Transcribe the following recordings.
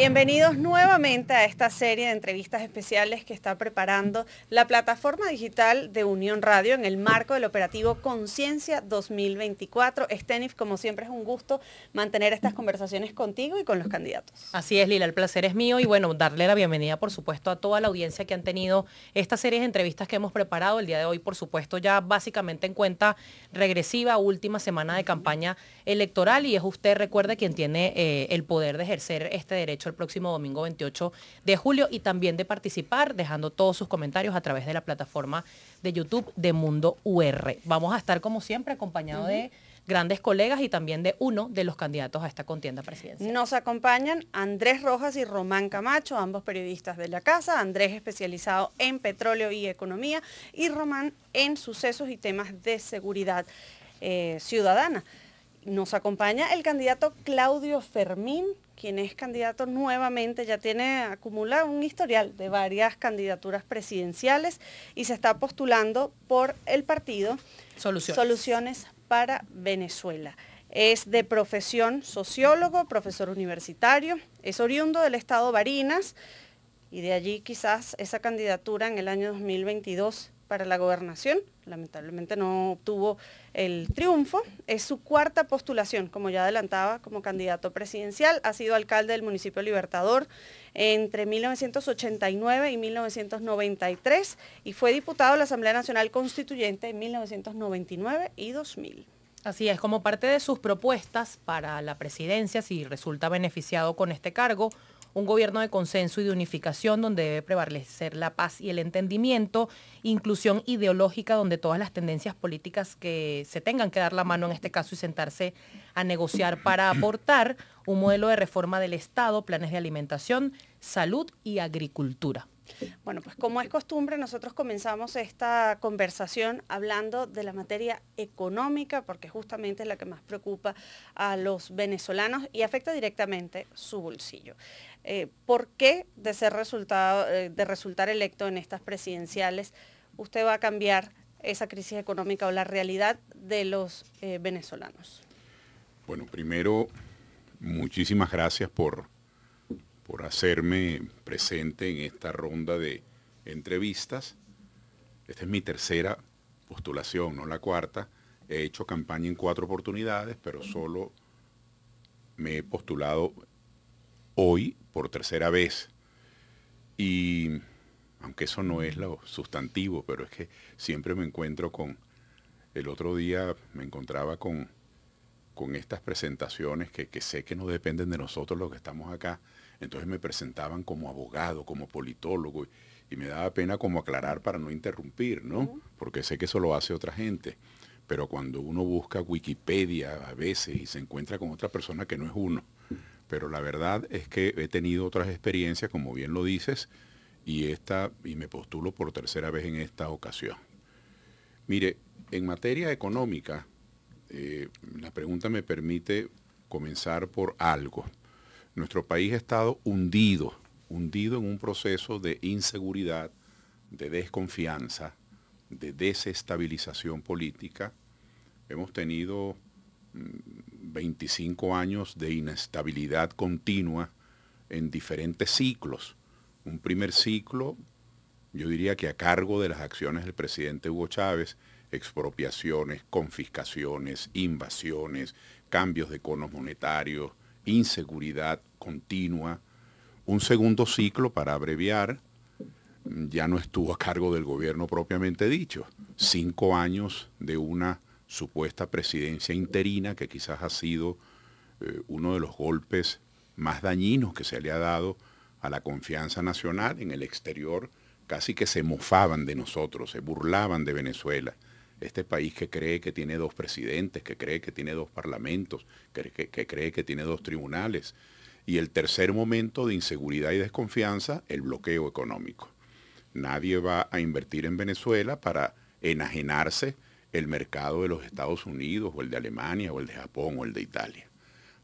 Bienvenidos nuevamente a esta serie de entrevistas especiales que está preparando la plataforma digital de Unión Radio en el marco del operativo Conciencia 2024. Stenif, como siempre es un gusto mantener estas conversaciones contigo y con los candidatos. Así es, Lila, el placer es mío y bueno, darle la bienvenida, por supuesto, a toda la audiencia que han tenido esta serie de entrevistas que hemos preparado el día de hoy, por supuesto, ya básicamente en cuenta regresiva, última semana de campaña electoral y es usted, recuerde, quien tiene eh, el poder de ejercer este derecho próximo domingo 28 de julio y también de participar dejando todos sus comentarios a través de la plataforma de YouTube de Mundo UR. Vamos a estar como siempre acompañado de grandes colegas y también de uno de los candidatos a esta contienda presidencial. Nos acompañan Andrés Rojas y Román Camacho, ambos periodistas de la casa, Andrés especializado en petróleo y economía y Román en sucesos y temas de seguridad eh, ciudadana. Nos acompaña el candidato Claudio Fermín, quien es candidato nuevamente, ya tiene acumulado un historial de varias candidaturas presidenciales y se está postulando por el partido Soluciones, Soluciones para Venezuela. Es de profesión sociólogo, profesor universitario, es oriundo del estado Barinas y de allí quizás esa candidatura en el año 2022 para la gobernación. Lamentablemente no obtuvo el triunfo. Es su cuarta postulación, como ya adelantaba, como candidato presidencial. Ha sido alcalde del municipio Libertador entre 1989 y 1993 y fue diputado de la Asamblea Nacional Constituyente en 1999 y 2000. Así es, como parte de sus propuestas para la presidencia, si resulta beneficiado con este cargo, un gobierno de consenso y de unificación donde debe prevalecer la paz y el entendimiento, inclusión ideológica donde todas las tendencias políticas que se tengan que dar la mano en este caso y sentarse a negociar para aportar un modelo de reforma del Estado, planes de alimentación, salud y agricultura. Bueno, pues como es costumbre, nosotros comenzamos esta conversación hablando de la materia económica, porque justamente es la que más preocupa a los venezolanos y afecta directamente su bolsillo. Eh, por qué de, ser resultado, eh, de resultar electo en estas presidenciales usted va a cambiar esa crisis económica o la realidad de los eh, venezolanos. Bueno, primero, muchísimas gracias por, por hacerme presente en esta ronda de entrevistas. Esta es mi tercera postulación, no la cuarta. He hecho campaña en cuatro oportunidades, pero solo me he postulado hoy por tercera vez. Y aunque eso no es lo sustantivo, pero es que siempre me encuentro con, el otro día me encontraba con, con estas presentaciones que, sé que no dependen de nosotros los que estamos acá, entonces me presentaban como abogado, como politólogo, y, me daba pena como aclarar para no interrumpir, ¿no? Porque sé que eso lo hace otra gente. Pero cuando uno busca Wikipedia a veces y se encuentra con otra persona que no es uno, pero la verdad es que he tenido otras experiencias, como bien lo dices, y, esta, y me postulo por tercera vez en esta ocasión. Mire, en materia económica, eh, la pregunta me permite comenzar por algo. Nuestro país ha estado hundido, hundido en un proceso de inseguridad, de desconfianza, de desestabilización política. Hemos tenido mm, 25 años de inestabilidad continua en diferentes ciclos. Un primer ciclo, yo diría que a cargo de las acciones del presidente Hugo Chávez, expropiaciones, confiscaciones, invasiones, cambios de conos monetarios, inseguridad continua. Un segundo ciclo, para abreviar, ya no estuvo a cargo del gobierno propiamente dicho. Cinco años de una supuesta presidencia interina, que quizás ha sido eh, uno de los golpes más dañinos que se le ha dado a la confianza nacional en el exterior, casi que se mofaban de nosotros, se burlaban de Venezuela. Este país que cree que tiene dos presidentes, que cree que tiene dos parlamentos, que cree que tiene dos tribunales. Y el tercer momento de inseguridad y desconfianza, el bloqueo económico. Nadie va a invertir en Venezuela para enajenarse el mercado de los Estados Unidos o el de Alemania o el de Japón o el de Italia.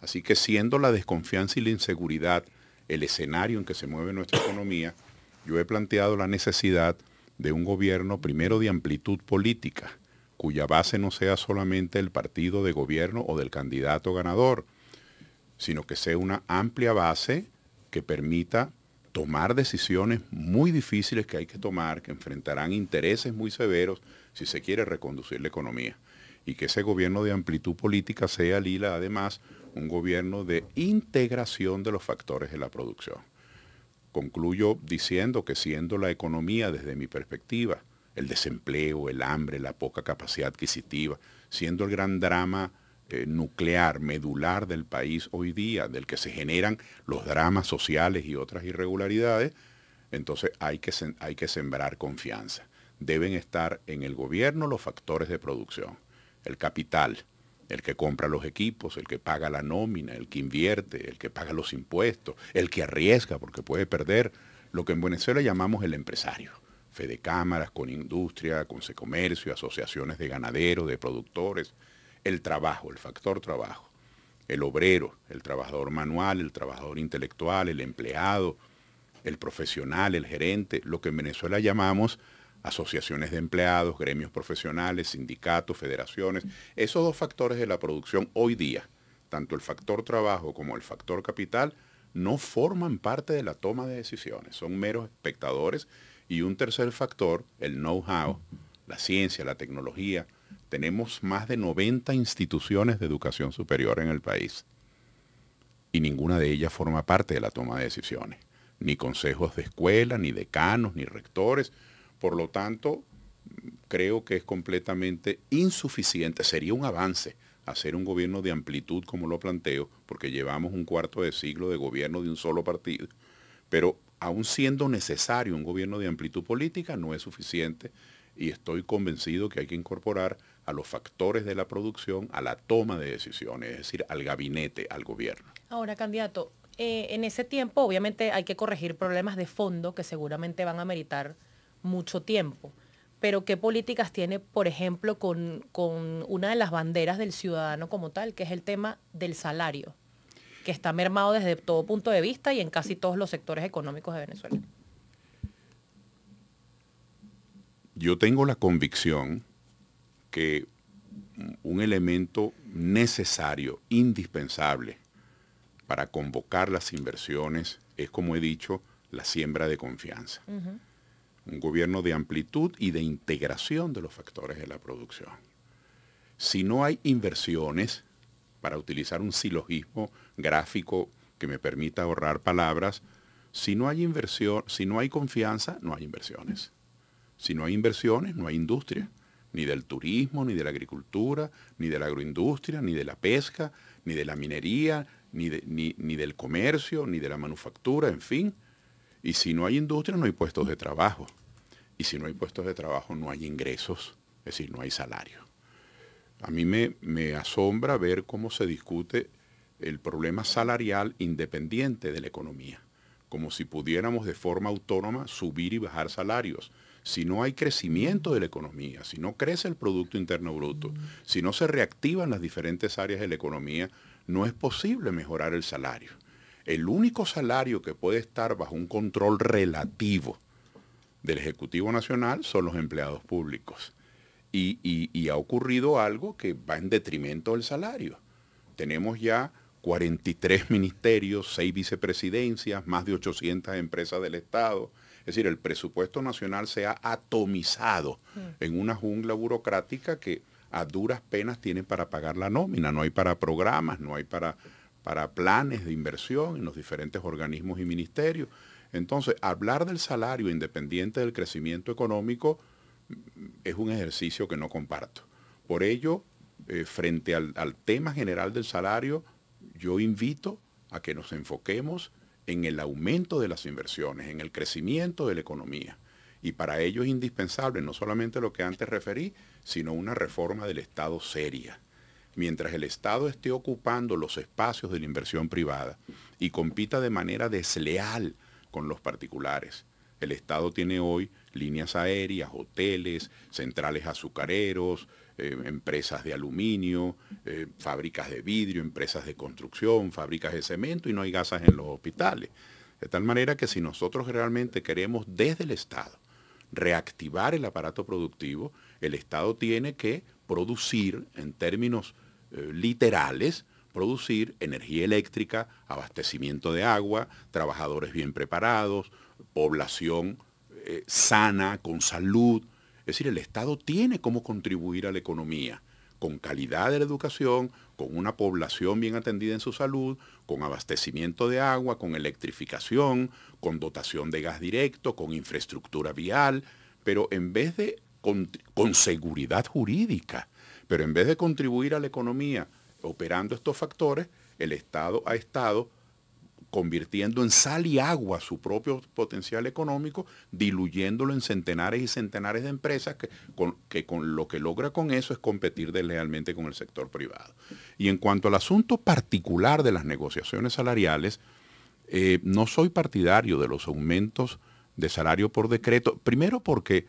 Así que siendo la desconfianza y la inseguridad el escenario en que se mueve nuestra economía, yo he planteado la necesidad de un gobierno primero de amplitud política, cuya base no sea solamente el partido de gobierno o del candidato ganador, sino que sea una amplia base que permita tomar decisiones muy difíciles que hay que tomar, que enfrentarán intereses muy severos, si se quiere reconducir la economía. Y que ese gobierno de amplitud política sea, Lila, además, un gobierno de integración de los factores de la producción. Concluyo diciendo que siendo la economía, desde mi perspectiva, el desempleo, el hambre, la poca capacidad adquisitiva, siendo el gran drama eh, nuclear, medular del país hoy día, del que se generan los dramas sociales y otras irregularidades, entonces hay que sembrar confianza deben estar en el gobierno los factores de producción, el capital, el que compra los equipos, el que paga la nómina, el que invierte, el que paga los impuestos, el que arriesga porque puede perder, lo que en Venezuela llamamos el empresario. de cámaras, con industria, con comercio, asociaciones de ganaderos, de productores, el trabajo, el factor trabajo, el obrero, el trabajador manual, el trabajador intelectual, el empleado, el profesional, el gerente, lo que en Venezuela llamamos asociaciones de empleados, gremios profesionales, sindicatos, federaciones. Esos dos factores de la producción hoy día, tanto el factor trabajo como el factor capital, no forman parte de la toma de decisiones, son meros espectadores. Y un tercer factor, el know-how, la ciencia, la tecnología. Tenemos más de 90 instituciones de educación superior en el país y ninguna de ellas forma parte de la toma de decisiones, ni consejos de escuela, ni decanos, ni rectores, por lo tanto, creo que es completamente insuficiente. Sería un avance hacer un gobierno de amplitud como lo planteo, porque llevamos un cuarto de siglo de gobierno de un solo partido, pero aún siendo necesario un gobierno de amplitud política no es suficiente y estoy convencido que hay que incorporar a los factores de la producción, a la toma de decisiones, es decir, al gabinete, al gobierno. Ahora, candidato, eh, en ese tiempo obviamente hay que corregir problemas de fondo que seguramente van a meritar mucho tiempo. Pero ¿qué políticas tiene, por ejemplo, con, con una de las banderas del ciudadano como tal, que es el tema del salario, que está mermado desde todo punto de vista y en casi todos los sectores económicos de Venezuela? Yo tengo la convicción que un elemento necesario, indispensable, para convocar las inversiones es, como he dicho, la siembra de confianza un gobierno de amplitud y de integración de los factores de la producción. Si no hay inversiones, para utilizar un silogismo gráfico que me permita ahorrar palabras, si no hay inversión, si no hay confianza, no hay inversiones. Si no hay inversiones, no hay industria, ni del turismo, ni de la agricultura, ni de la agroindustria, ni de la pesca, ni de la minería, ni, ni del comercio, ni de la manufactura, en fin y si no hay industria, no hay puestos de trabajo. Y si no hay puestos de trabajo, no hay ingresos, es decir, no hay salario. A mí me, me asombra ver cómo se discute el problema salarial independiente de la economía, como si pudiéramos de forma autónoma subir y bajar salarios. Si no hay crecimiento de la economía, si no crece el Producto Interno Bruto, si no se reactivan las diferentes áreas de la economía, no es posible mejorar el salario. El único salario que puede estar bajo un control relativo del Ejecutivo Nacional son los empleados públicos. Y, ha ocurrido algo que va en detrimento del salario. Tenemos ya 43 ministerios, 6 vicepresidencias, más de 800 empresas del Estado. Es decir, el presupuesto nacional se ha atomizado mm. en una jungla burocrática que a duras penas tiene para pagar la nómina, no hay para programas, no hay para para planes de inversión en los diferentes organismos y ministerios. Entonces, hablar del salario independiente del crecimiento económico mm, es un ejercicio que no comparto. Por ello, eh, frente al tema general del salario, yo invito a que nos enfoquemos en el aumento de las inversiones, en el crecimiento de la economía. Y para ello es indispensable no solamente lo que antes referí, sino una reforma del Estado seria, mientras el Estado esté ocupando los espacios de la inversión privada y compita de manera desleal con los particulares. El Estado tiene hoy líneas aéreas, hoteles, centrales azucareros, eh, empresas de aluminio, eh, fábricas de vidrio, empresas de construcción, fábricas de cemento y no hay gasas en los hospitales. De tal manera que si nosotros realmente queremos desde el Estado reactivar el aparato productivo, el Estado tiene que producir en términos eh, literales, producir energía eléctrica, abastecimiento de agua, trabajadores bien preparados, población eh, sana, con salud. Es decir, el Estado tiene cómo contribuir a la economía, con calidad de la educación, con una población bien atendida en su salud, con abastecimiento de agua, con electrificación, con dotación de gas directo, con infraestructura vial, pero en vez de con seguridad jurídica, pero en vez de contribuir a la economía operando estos factores, el Estado ha estado convirtiendo en sal y agua su propio potencial económico, diluyéndolo en centenares y centenares de empresas que con, lo que logra con eso es competir deslealmente con el sector privado. Y en cuanto al asunto particular de las negociaciones salariales, eh, no soy partidario de los aumentos de salario por decreto, primero porque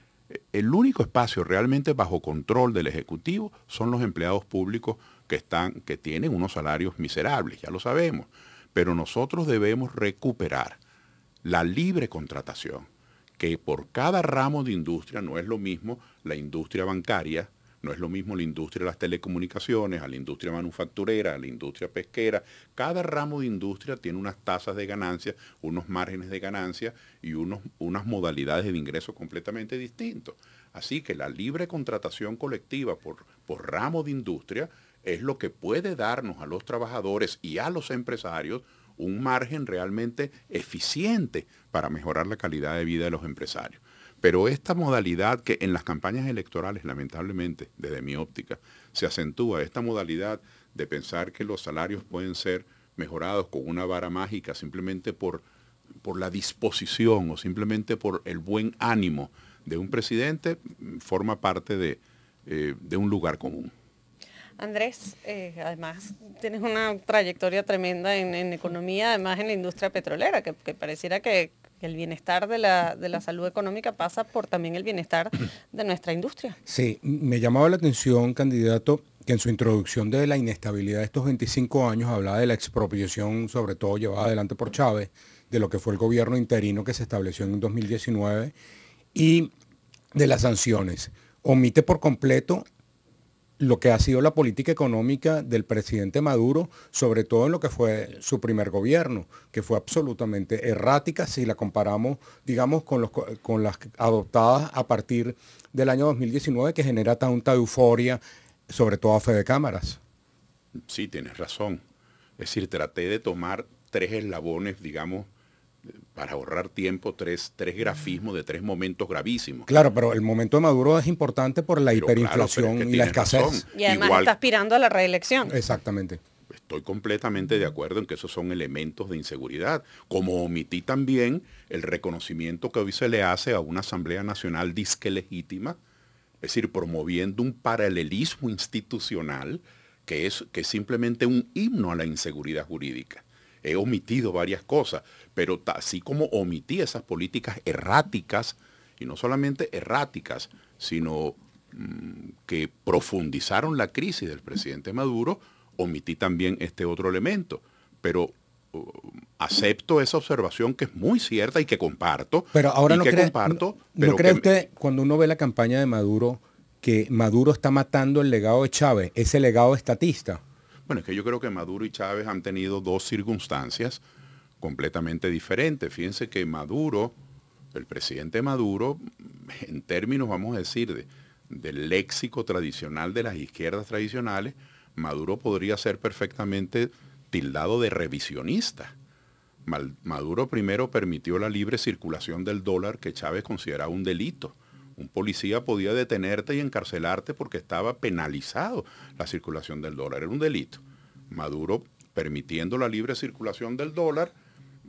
el único espacio realmente bajo control del Ejecutivo son los empleados públicos que, están, que tienen unos salarios miserables, ya lo sabemos. Pero nosotros debemos recuperar la libre contratación, que por cada ramo de industria no es lo mismo la industria bancaria no es lo mismo la industria de las telecomunicaciones, a la industria manufacturera, a la industria pesquera. Cada ramo de industria tiene unas tasas de ganancia, unos márgenes de ganancia y unos, unas modalidades de ingreso completamente distintos. Así que la libre contratación colectiva por, por ramo de industria es lo que puede darnos a los trabajadores y a los empresarios un margen realmente eficiente para mejorar la calidad de vida de los empresarios. Pero esta modalidad que en las campañas electorales, lamentablemente, desde mi óptica, se acentúa, esta modalidad de pensar que los salarios pueden ser mejorados con una vara mágica simplemente por, por la disposición o simplemente por el buen ánimo de un presidente, forma parte de, eh, un lugar común. Andrés, eh, además tienes una trayectoria tremenda en, economía, además en la industria petrolera, que pareciera que, el bienestar de la, salud económica pasa por también el bienestar de nuestra industria. Sí, me llamaba la atención, candidato, que en su introducción de la inestabilidad de estos 25 años hablaba de la expropiación, sobre todo llevada adelante por Chávez, de lo que fue el gobierno interino que se estableció en 2019 y de las sanciones. Omite por completo lo que ha sido la política económica del presidente Maduro, sobre todo en lo que fue su primer gobierno, que fue absolutamente errática si la comparamos, digamos, con, con las adoptadas a partir del año 2019, que genera tanta euforia, sobre todo a fe de cámaras. Sí, tienes razón. Es decir, traté de tomar tres eslabones, digamos, para ahorrar tiempo, tres, tres grafismos de tres momentos gravísimos. Claro, pero el momento de Maduro es importante por la hiperinflación y la escasez. Y además está aspirando a la reelección. Exactamente. Estoy completamente de acuerdo en que esos son elementos de inseguridad, como omití también el reconocimiento que hoy se le hace a una Asamblea Nacional disque legítima, es decir, promoviendo un paralelismo institucional que es, que es simplemente un himno a la inseguridad jurídica he omitido varias cosas, pero así como omití esas políticas erráticas, y no solamente erráticas, sino mm, que profundizaron la crisis del presidente Maduro, omití también este otro elemento. Pero uh, acepto esa observación que es muy cierta y que comparto. Pero ahora no, que comparto, no, que usted, cuando uno ve la campaña de Maduro, que Maduro está matando el legado de Chávez, ese legado estatista? Bueno, es que yo creo que Maduro y Chávez han tenido dos circunstancias completamente diferentes. Fíjense que Maduro, el presidente Maduro, en términos, vamos a decir, del léxico tradicional de las izquierdas tradicionales, Maduro podría ser perfectamente tildado de revisionista. Maduro primero permitió la libre circulación del dólar que Chávez considera un delito. Un policía podía detenerte y encarcelarte porque estaba penalizado la circulación del dólar. Era un delito. Maduro, permitiendo la libre circulación del dólar,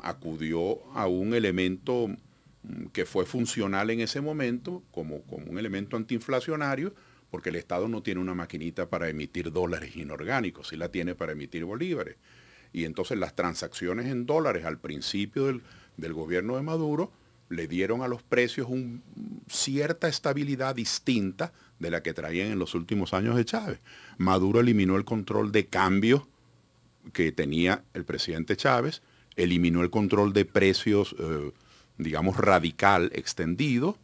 acudió a un elemento mm, que fue funcional en ese momento como, un elemento antiinflacionario, porque el Estado no tiene una maquinita para emitir dólares inorgánicos, sí la tiene para emitir bolívares. Y entonces las transacciones en dólares al principio del gobierno de Maduro le dieron a los precios una cierta estabilidad distinta de la que traían en los últimos años de Chávez. Maduro eliminó el control de cambio que tenía el presidente Chávez, eliminó el control de precios, eh, digamos, radical, extendido.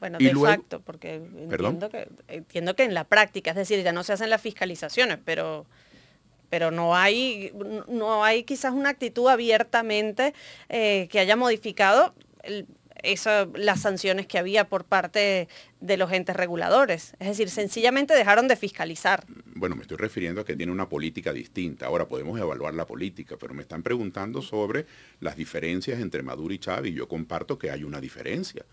Bueno, exacto, porque entiendo que, en la práctica, es decir, ya no se hacen las fiscalizaciones, pero, pero no, hay, no hay quizás una actitud abiertamente eh, que haya modificado el, las sanciones que había por parte de los entes reguladores. Es decir, sencillamente dejaron de fiscalizar. Bueno, me estoy refiriendo a que tiene una política distinta. Ahora podemos evaluar la política, pero me están preguntando sobre las diferencias entre Maduro y Chávez. Yo comparto que hay una diferencia.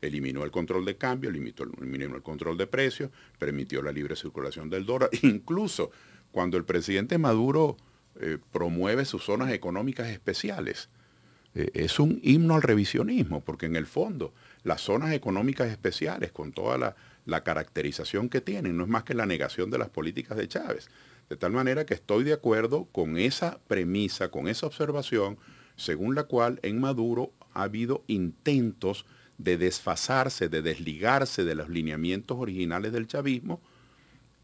Eliminó el control de cambio, eliminó, eliminó el control de precios, permitió la libre circulación del dólar. Incluso cuando el presidente Maduro eh, promueve sus zonas económicas especiales, eh, es un himno al revisionismo, porque en el fondo las zonas económicas especiales, con toda la, la caracterización que tienen, no es más que la negación de las políticas de Chávez. De tal manera que estoy de acuerdo con esa premisa, con esa observación, según la cual en Maduro ha habido intentos de desfasarse, de desligarse de los lineamientos originales del chavismo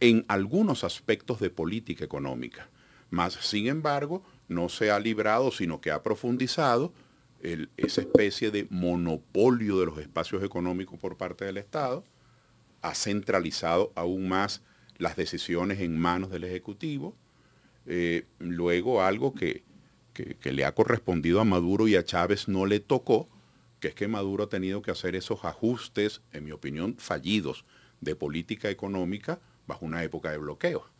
en algunos aspectos de política económica. Más sin embargo, no se ha librado, sino que ha profundizado esa especie de monopolio de los espacios económicos por parte del Estado, ha centralizado aún más las decisiones en manos del Ejecutivo, eh, luego algo que, que, le ha correspondido a Maduro y a Chávez no le tocó, que es que Maduro ha tenido que hacer esos ajustes, en mi opinión, fallidos de política económica bajo una época de bloqueo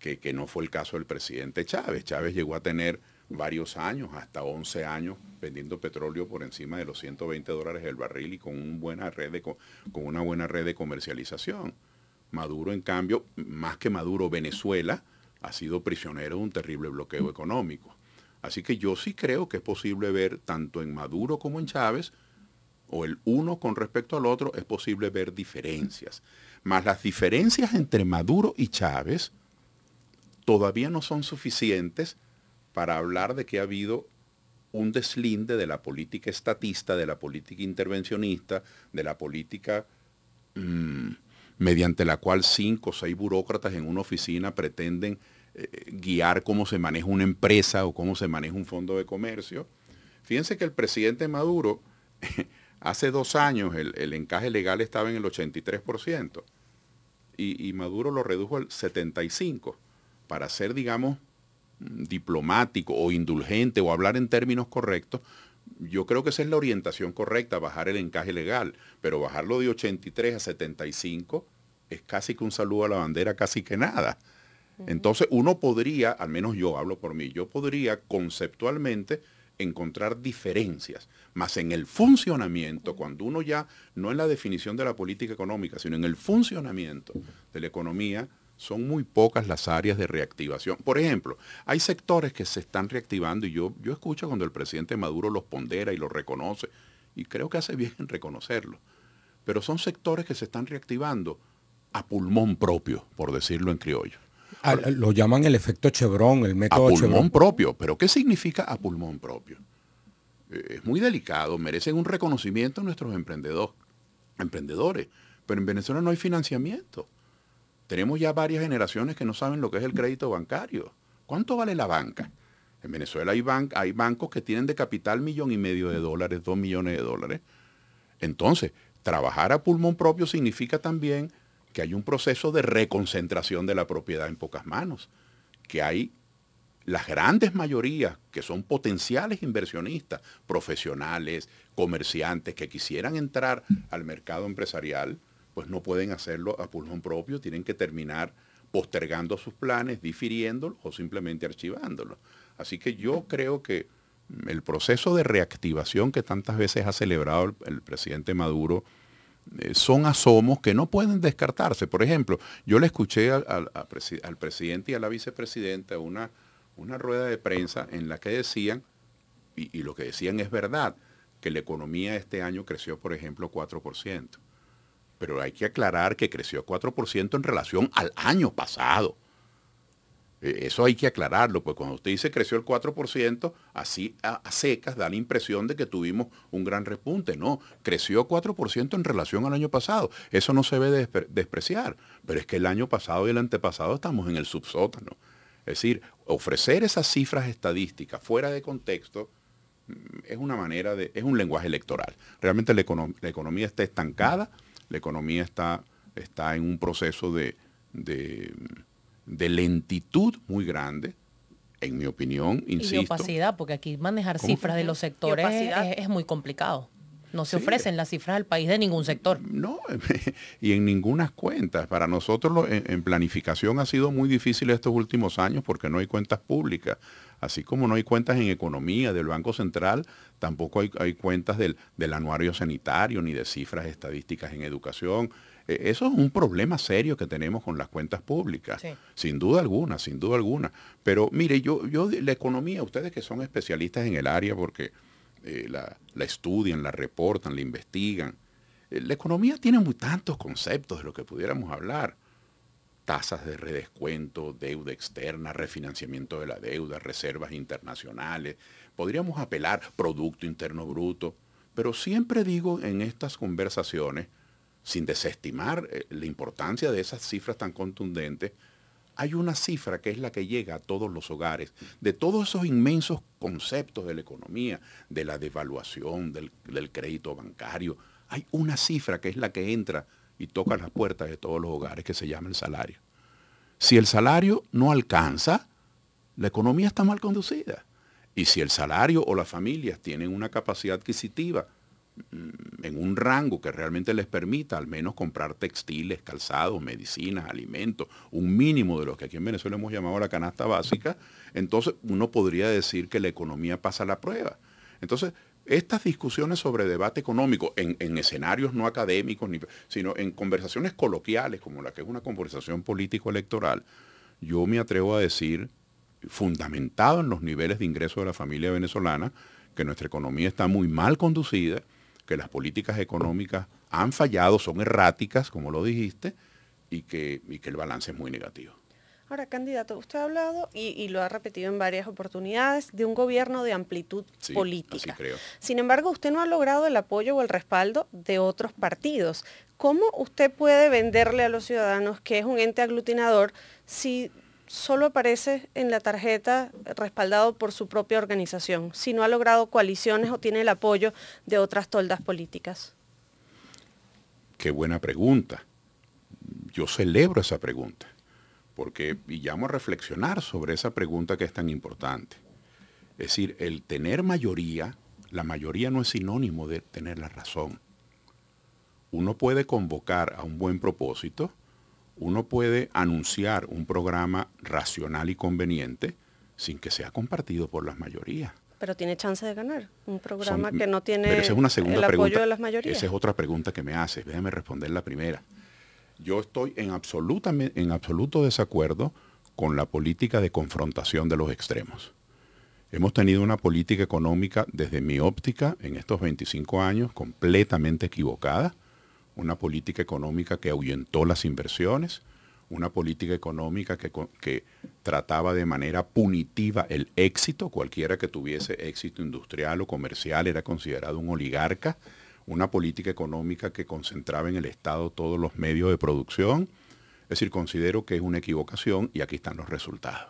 que, no fue el caso del presidente Chávez. Chávez llegó a tener varios años, hasta 11 años, vendiendo petróleo por encima de los 120 dólares el barril y con, con una buena red de comercialización. Maduro, en cambio, más que Maduro, Venezuela ha sido prisionero de un terrible bloqueo económico. Así que yo sí creo que es posible ver, tanto en Maduro como en Chávez, o el uno con respecto al otro, es posible ver diferencias. Más las diferencias entre Maduro y Chávez todavía no son suficientes para hablar de que ha habido un deslinde de la política estatista, de la política intervencionista, de la política mm, mediante la cual cinco o seis burócratas en una oficina pretenden eh, guiar cómo se maneja una empresa o cómo se maneja un fondo de comercio. Fíjense que el presidente Maduro, hace dos años el, encaje legal estaba en el 83% y Maduro lo redujo al 75% para ser, digamos, mm, diplomático o indulgente o hablar en términos correctos, yo creo que esa es la orientación correcta, bajar el encaje legal, pero bajarlo de 83 a 75 es casi que un saludo a la bandera, casi que nada. Entonces uno podría, al menos yo hablo por mí, yo podría conceptualmente encontrar diferencias, más en el funcionamiento, cuando uno ya, no en la definición de la política económica, sino en el funcionamiento de la economía, son muy pocas las áreas de reactivación. Por ejemplo, hay sectores que se están reactivando y yo, yo escucho cuando el presidente Maduro los pondera y los reconoce, y creo que hace bien en reconocerlo, pero son sectores que se están reactivando a pulmón propio, por decirlo en criollo. Ah, lo llaman el efecto Chevron, el método A pulmón propio, pero ¿qué significa a pulmón propio? Eh, es muy delicado, merecen un reconocimiento nuestros emprendedores, emprendedores, pero en Venezuela no hay financiamiento. Tenemos ya varias generaciones que no saben lo que es el crédito bancario. ¿Cuánto vale la banca? En Venezuela hay, hay bancos que tienen de capital millón y medio de dólares, dos millones de dólares. Entonces, trabajar a pulmón propio significa también que hay un proceso de reconcentración de la propiedad en pocas manos, que hay las grandes mayorías que son potenciales inversionistas, profesionales, comerciantes que quisieran entrar al mercado empresarial, pues no pueden hacerlo a pulmón propio, tienen que terminar postergando sus planes, difiriéndolos o simplemente archivándolos. Así que yo creo que el proceso de reactivación que tantas veces ha celebrado el, presidente Maduro eh, son asomos que no pueden descartarse. Por ejemplo, yo le escuché al presidente y a la vicepresidenta una, rueda de prensa en la que decían, y, y lo que decían es verdad, que la economía este año creció, por ejemplo, 4% pero hay que aclarar que creció 4% en relación al año pasado. E, eso hay que aclararlo, pues cuando usted dice creció el 4%, así a, secas da la impresión de que tuvimos un gran repunte. No, creció 4% en relación al año pasado. Eso no se ve despreciar, pero es que el año pasado y el antepasado estamos en el subsótano. Es decir, ofrecer esas cifras estadísticas fuera de contexto mm, es una manera de, es un lenguaje electoral. Realmente la economía está estancada la economía está, está en un proceso de, lentitud muy grande, en mi opinión, insisto. Y opacidad, porque aquí manejar cifras de los sectores es, muy complicado. No se ofrecen las cifras del país de ningún sector. No, y en ninguna cuenta. Para nosotros en planificación ha sido muy difícil estos últimos años porque no hay cuentas públicas. Así como no hay cuentas en economía del Banco Central, tampoco hay, cuentas del, anuario sanitario ni de cifras estadísticas en educación. E, eso es un problema serio que tenemos con las cuentas públicas, sin duda alguna, sin duda alguna. Pero mire, yo, yo la economía, ustedes que son especialistas en el área porque eh, la, estudian, la reportan, la investigan, eh, la economía tiene muy tantos conceptos de lo que pudiéramos hablar tasas de redescuento, deuda externa, refinanciamiento de la deuda, reservas internacionales. Podríamos apelar Producto Interno Bruto, pero siempre digo en estas conversaciones, sin desestimar eh, la importancia de esas cifras tan contundentes, hay una cifra que es la que llega a todos los hogares, de todos esos inmensos conceptos de la economía, de la devaluación, del, crédito bancario. Hay una cifra que es la que entra y toca las puertas de todos los hogares, que se llama el salario. Si el salario no alcanza, la economía está mal conducida. Y si el salario o las familias tienen una capacidad adquisitiva mm, en un rango que realmente les permita al menos comprar textiles, calzados, medicinas, alimentos, un mínimo de lo que aquí en Venezuela hemos llamado la canasta básica, entonces uno podría decir que la economía pasa la prueba. Entonces, estas discusiones sobre debate económico en, escenarios no académicos, sino en conversaciones coloquiales, como la que es una conversación político-electoral, yo me atrevo a decir, fundamentado en los niveles de ingreso de la familia venezolana, que nuestra economía está muy mal conducida, que las políticas económicas han fallado, son erráticas, como lo dijiste, y que el balance es muy negativo. Ahora, candidato, usted ha hablado y, lo ha repetido en varias oportunidades de un gobierno de amplitud política. Sin embargo, usted no ha logrado el apoyo o el respaldo de otros partidos. ¿Cómo usted puede venderle a los ciudadanos que es un ente aglutinador si solo aparece en la tarjeta respaldado por su propia organización, si no ha logrado coaliciones o tiene el apoyo de otras toldas políticas? Qué buena pregunta. Yo celebro esa pregunta porque y llamo a reflexionar sobre esa pregunta que es tan importante. Es decir, el tener mayoría, la mayoría no es sinónimo de tener la razón. Uno puede convocar a un buen propósito, uno puede anunciar un programa racional y conveniente sin que sea compartido por las mayorías. Pero tiene chance de ganar un programa que no tiene el apoyo de las mayorías. Esa es otra pregunta que me haces. Déjame responder la primera. Yo estoy en, en absoluto desacuerdo con la política de confrontación de los extremos. Hemos tenido una política económica desde mi óptica en estos 25 años completamente equivocada, una política económica que ahuyentó las inversiones, una política económica que, que, trataba de manera punitiva el éxito, cualquiera que tuviese éxito industrial o comercial era considerado un oligarca, una política económica que concentraba en el Estado todos los medios de producción. Es decir, considero que es una equivocación y aquí están los resultados.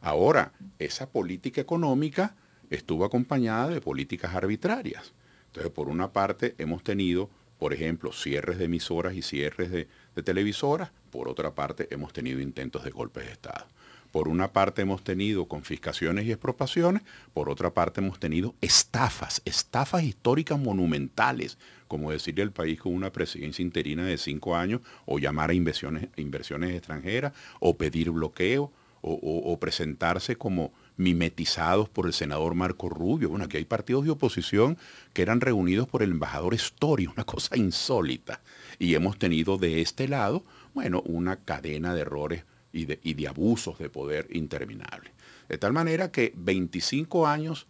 Ahora, esa política económica estuvo acompañada de políticas arbitrarias. Entonces, por una parte, hemos tenido, por ejemplo, cierres de emisoras y cierres de, televisoras. Por otra parte, hemos tenido intentos de golpes de Estado. Por una parte hemos tenido confiscaciones y expropiaciones, por otra parte hemos tenido estafas, estafas históricas monumentales, como decirle al país con una presidencia interina de cinco años, o llamar a inversiones, inversiones extranjeras, o pedir bloqueo, o, presentarse como mimetizados por el senador Marco Rubio. Bueno, aquí hay partidos de oposición que eran reunidos por el embajador Story, una cosa insólita. Y hemos tenido de este lado, bueno, una cadena de errores y de, abusos de poder interminables. De tal manera que 25 años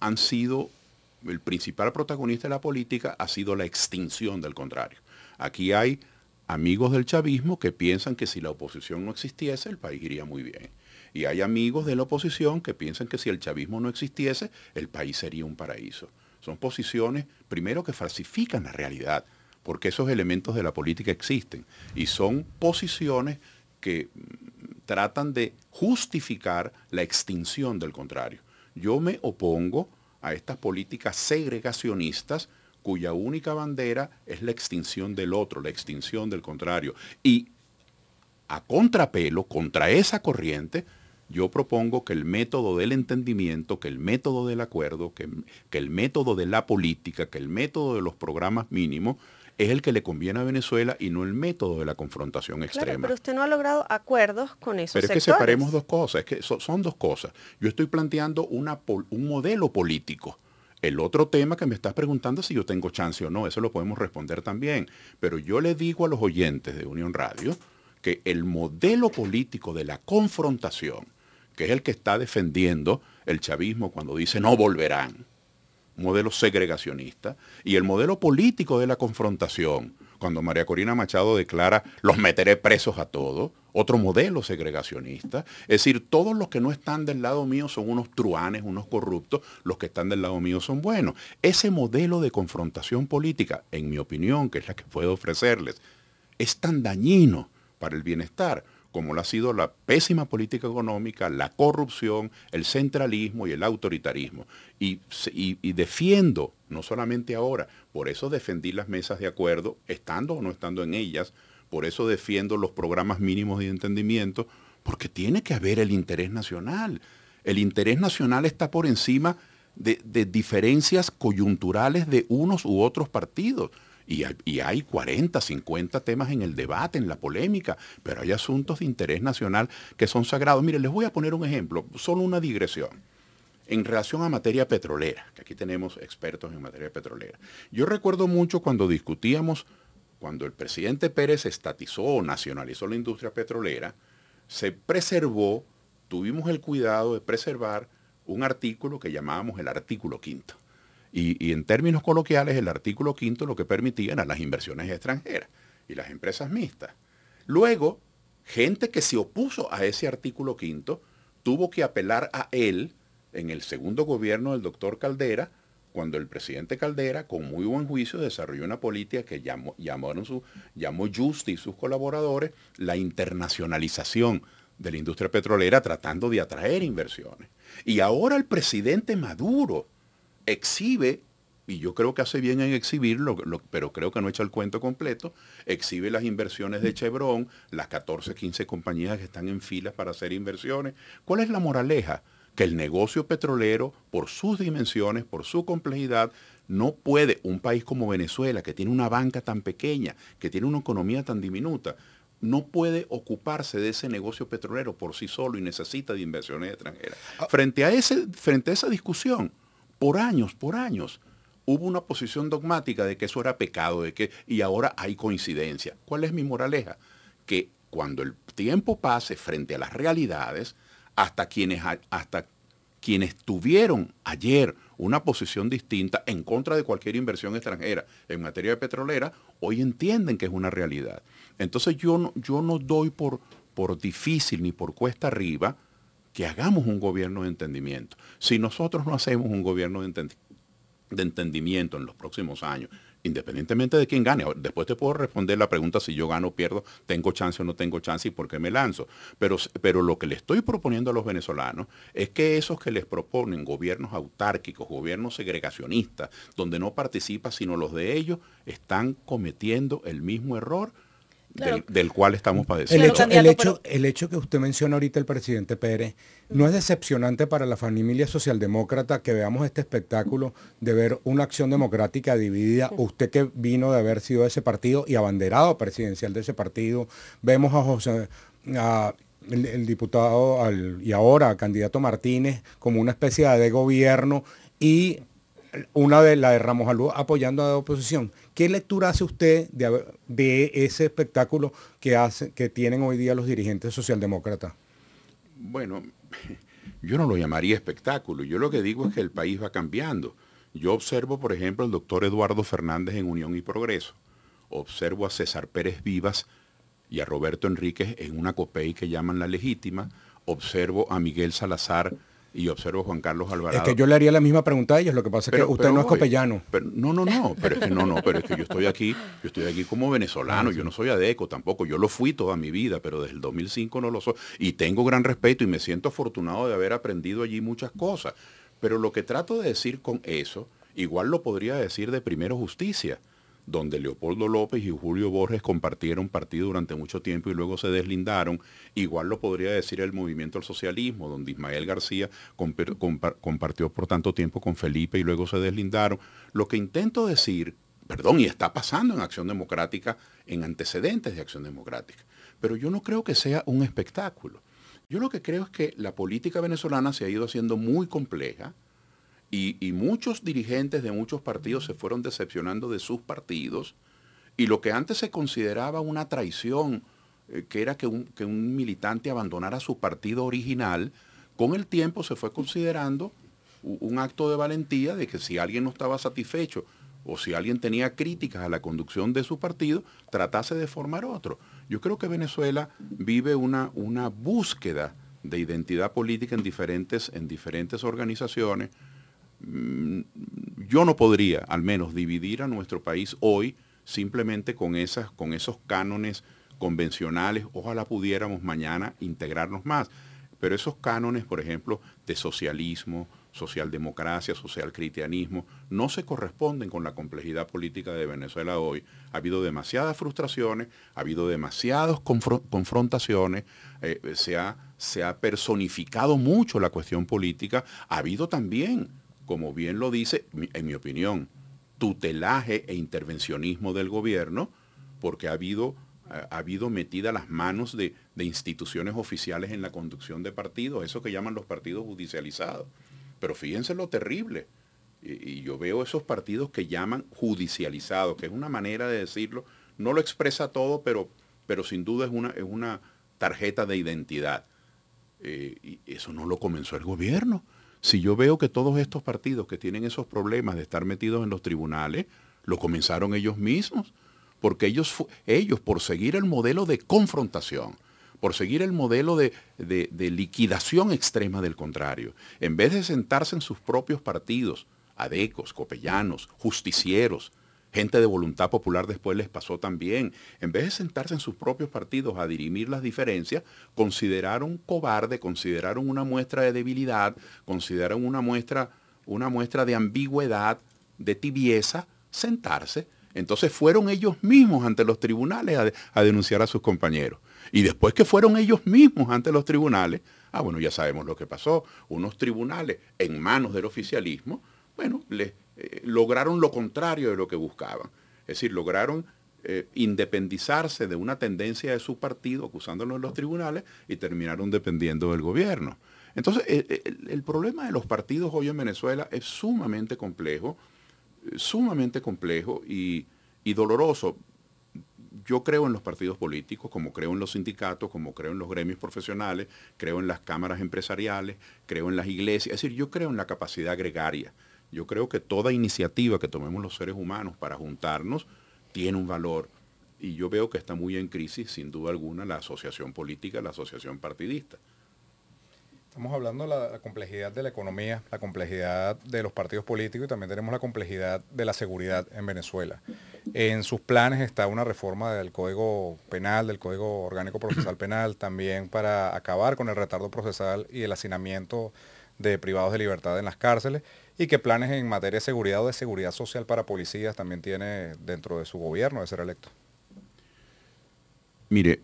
han sido, el principal protagonista de la política ha sido la extinción del contrario. Aquí hay amigos del chavismo que piensan que si la oposición no existiese, el país iría muy bien. Y hay amigos de la oposición que piensan que si el chavismo no existiese, el país sería un paraíso. Son posiciones, primero, que falsifican la realidad, porque esos elementos de la política existen. Y son posiciones que mm, tratan de justificar la extinción del contrario. Yo me opongo a estas políticas segregacionistas cuya única bandera es la extinción del otro, la extinción del contrario. Y a contrapelo, contra esa corriente, yo propongo que el método del entendimiento, que el método del acuerdo, que, que el método de la política, que el método de los programas mínimos, es el que le conviene a Venezuela y no el método de la confrontación extrema. Claro, pero usted no ha logrado acuerdos con esos Pero es que separemos dos cosas, que son dos cosas. Yo estoy planteando una, un modelo político. El otro tema que me estás preguntando si yo tengo chance o no, eso lo podemos responder también. Pero yo le digo a los oyentes de Unión Radio que el modelo político de la confrontación, que es el que está defendiendo el chavismo cuando dice no volverán, modelo segregacionista y el modelo político de la confrontación, cuando María Corina Machado declara los meteré presos a todos, otro modelo segregacionista, es decir, todos los que no están del lado mío son unos truanes, unos corruptos, los que están del lado mío son buenos. Ese modelo de confrontación política, en mi opinión, que es la que puedo ofrecerles, es tan dañino para el bienestar como lo ha sido la pésima política económica, la corrupción, el centralismo y el autoritarismo. Y, defiendo, no solamente ahora, por eso defendí las mesas de acuerdo, estando o no estando en ellas, por eso defiendo los programas mínimos de entendimiento, porque tiene que haber el interés nacional. El interés nacional está por encima de diferencias coyunturales de unos u otros partidos. Y, hay 40, 50 temas en el debate, en la polémica, pero hay asuntos de interés nacional que son sagrados. Mire, les voy a poner un ejemplo, solo una digresión en relación a materia petrolera, que aquí tenemos expertos en materia petrolera. Yo recuerdo mucho cuando discutíamos, cuando el presidente Pérez estatizó o nacionalizó la industria petrolera, se preservó, tuvimos el cuidado de preservar un artículo que llamábamos el artículo quinto. Y, en términos coloquiales, el artículo quinto lo que permitían a las inversiones extranjeras y las empresas mixtas. Luego, gente que se opuso a ese artículo quinto tuvo que apelar a él en el segundo gobierno del doctor Caldera, cuando el presidente Caldera, con muy buen juicio, desarrolló una política que llamó, su, llamó Justi y sus colaboradores la internacionalización de la industria petrolera tratando de atraer inversiones. Y ahora el presidente Maduro exhibe, y yo creo que hace bien en exhibirlo, pero creo que no echa el cuento completo, exhibe las inversiones de Chevron, las 14, 15 compañías que están en filas para hacer inversiones. ¿Cuál es la moraleja? Que el negocio petrolero, por sus dimensiones, por su complejidad, no puede un país como Venezuela, que tiene una banca tan pequeña, que tiene una economía tan diminuta, no puede ocuparse de ese negocio petrolero por sí solo y necesita de inversiones extranjeras. Ah. Frente a, ese, frente a esa discusión, por años, por años, hubo una posición dogmática de que eso era pecado, de que y ahora hay coincidencia. ¿Cuál es mi moraleja? Que cuando el tiempo pase frente a las realidades, hasta quienes hasta quienes tuvieron ayer una posición distinta en contra de cualquier inversión extranjera en materia de petrolera, hoy entienden que es una realidad. Entonces yo no, yo no doy por, por difícil ni por cuesta arriba que hagamos un gobierno de entendimiento. Si nosotros no hacemos un gobierno de, entendimiento en los próximos años, independientemente de quién gane. Después te puedo responder la pregunta si yo gano o pierdo, tengo chance o no tengo chance y por qué me lanzo. Pero, pero lo que le estoy proponiendo a los venezolanos es que esos que les proponen gobiernos autárquicos, gobiernos segregacionistas, donde no participa sino los de ellos, están cometiendo el mismo error del, cual estamos padeciendo. El hecho, el, hecho, que usted menciona ahorita el presidente Pérez, ¿no es decepcionante para la familia socialdemócrata que veamos este espectáculo de ver una acción democrática dividida? Usted que vino de haber sido de ese partido y abanderado presidencial de ese partido, vemos a José... el, diputado y ahora candidato Martínez como una especie de gobierno y una de la de Ramos Alú apoyando a la oposición. ¿Qué lectura hace usted de, ese espectáculo que, que tienen hoy día los dirigentes socialdemócratas? Bueno, yo no lo llamaría espectáculo. Yo lo que digo es que el país va cambiando. Yo observo, por ejemplo, al doctor Eduardo Fernández en Unión y Progreso. Observo a César Pérez Vivas y a Roberto Enríquez en una COPEI que llaman la legítima. Observo a Miguel Salazar y observo Juan Carlos Alvarado. Es que yo le haría la misma pregunta a ellos, lo que pasa es que usted no es copellano. Pero, no, no, no, pero es que no, no, pero yo estoy aquí, yo estoy aquí como venezolano, ah, yo no soy adeco tampoco, yo lo fui toda mi vida, pero desde el 2005 no lo soy y tengo gran respeto y me siento afortunado de haber aprendido allí muchas cosas, pero lo que trato de decir con eso, igual lo podría decir de primero justicia donde Leopoldo López y Julio Borges compartieron partido durante mucho tiempo y luego se deslindaron. Igual lo podría decir el movimiento al socialismo, donde Ismael García compartió por tanto tiempo con Felipe y luego se deslindaron. Lo que intento decir, perdón, y está pasando en Acción Democrática, en antecedentes de Acción Democrática, pero yo no creo que sea un espectáculo. Yo lo que creo es que la política venezolana se ha ido haciendo muy compleja, y, muchos dirigentes de muchos partidos se fueron decepcionando de sus partidos y lo que antes se consideraba una traición, eh, que era que un, militante abandonara su partido original, con el tiempo se fue considerando un, acto de valentía de que si alguien no estaba satisfecho o si alguien tenía críticas a la conducción de su partido, tratase de formar otro. Yo creo que Venezuela vive una, una búsqueda de identidad política en diferentes, en diferentes organizaciones, Mm, yo no podría al menos dividir a nuestro país hoy simplemente con, esas, con esos cánones convencionales. Ojalá pudiéramos mañana integrarnos más. Pero esos cánones, por ejemplo, de socialismo, socialdemocracia, socialcristianismo, no se corresponden con la complejidad política de Venezuela hoy. Ha habido demasiadas frustraciones, ha habido demasiadas confrontaciones, eh, se, ha, se ha personificado mucho la cuestión política, ha habido también como bien lo dice, en mi opinión, tutelaje e intervencionismo del gobierno, porque ha habido, ha habido metida las manos de, instituciones oficiales en la conducción de partidos, eso que llaman los partidos judicializados. Pero fíjense lo terrible. Y, yo veo esos partidos que llaman judicializados, que es una manera de decirlo, no lo expresa todo, pero, pero sin duda es una, es una tarjeta de identidad. Eh, y eso no lo comenzó el gobierno. Si yo veo que todos estos partidos que tienen esos problemas de estar metidos en los tribunales, lo comenzaron ellos mismos, porque ellos, ellos por seguir el modelo de confrontación, por seguir el modelo de, liquidación extrema del contrario, en vez de sentarse en sus propios partidos, adecos, copellanos, justicieros, Gente de voluntad popular después les pasó también. En vez de sentarse en sus propios partidos a dirimir las diferencias, consideraron cobarde, consideraron una muestra de debilidad, consideraron una muestra, una muestra de ambigüedad, de tibieza, sentarse. Entonces fueron ellos mismos ante los tribunales a, a denunciar a sus compañeros. Y después que fueron ellos mismos ante los tribunales, ah, bueno, ya sabemos lo que pasó, unos tribunales en manos del oficialismo, bueno, les eh, lograron lo contrario de lo que buscaban. Es decir, lograron eh, independizarse de una tendencia de su partido, acusándolo en los tribunales, y terminaron dependiendo del gobierno. Entonces, el, problema de los partidos hoy en Venezuela es sumamente complejo, eh, sumamente complejo y, y doloroso. Yo creo en los partidos políticos, como creo en los sindicatos, como creo en los gremios profesionales, creo en las cámaras empresariales, creo en las iglesias. Es decir, yo creo en la capacidad gregaria. Yo creo que toda iniciativa que tomemos los seres humanos para juntarnos tiene un valor. Y yo veo que está muy en crisis, sin duda alguna, la asociación política, la asociación partidista. Estamos hablando de la, complejidad de la economía, la complejidad de los partidos políticos y también tenemos la complejidad de la seguridad en Venezuela. En sus planes está una reforma del Código Penal, del Código Orgánico Procesal Penal, también para acabar con el retardo procesal y el hacinamiento de privados de libertad en las cárceles y qué planes en materia de seguridad o de seguridad social para policías también tiene dentro de su gobierno de ser electo. Mire,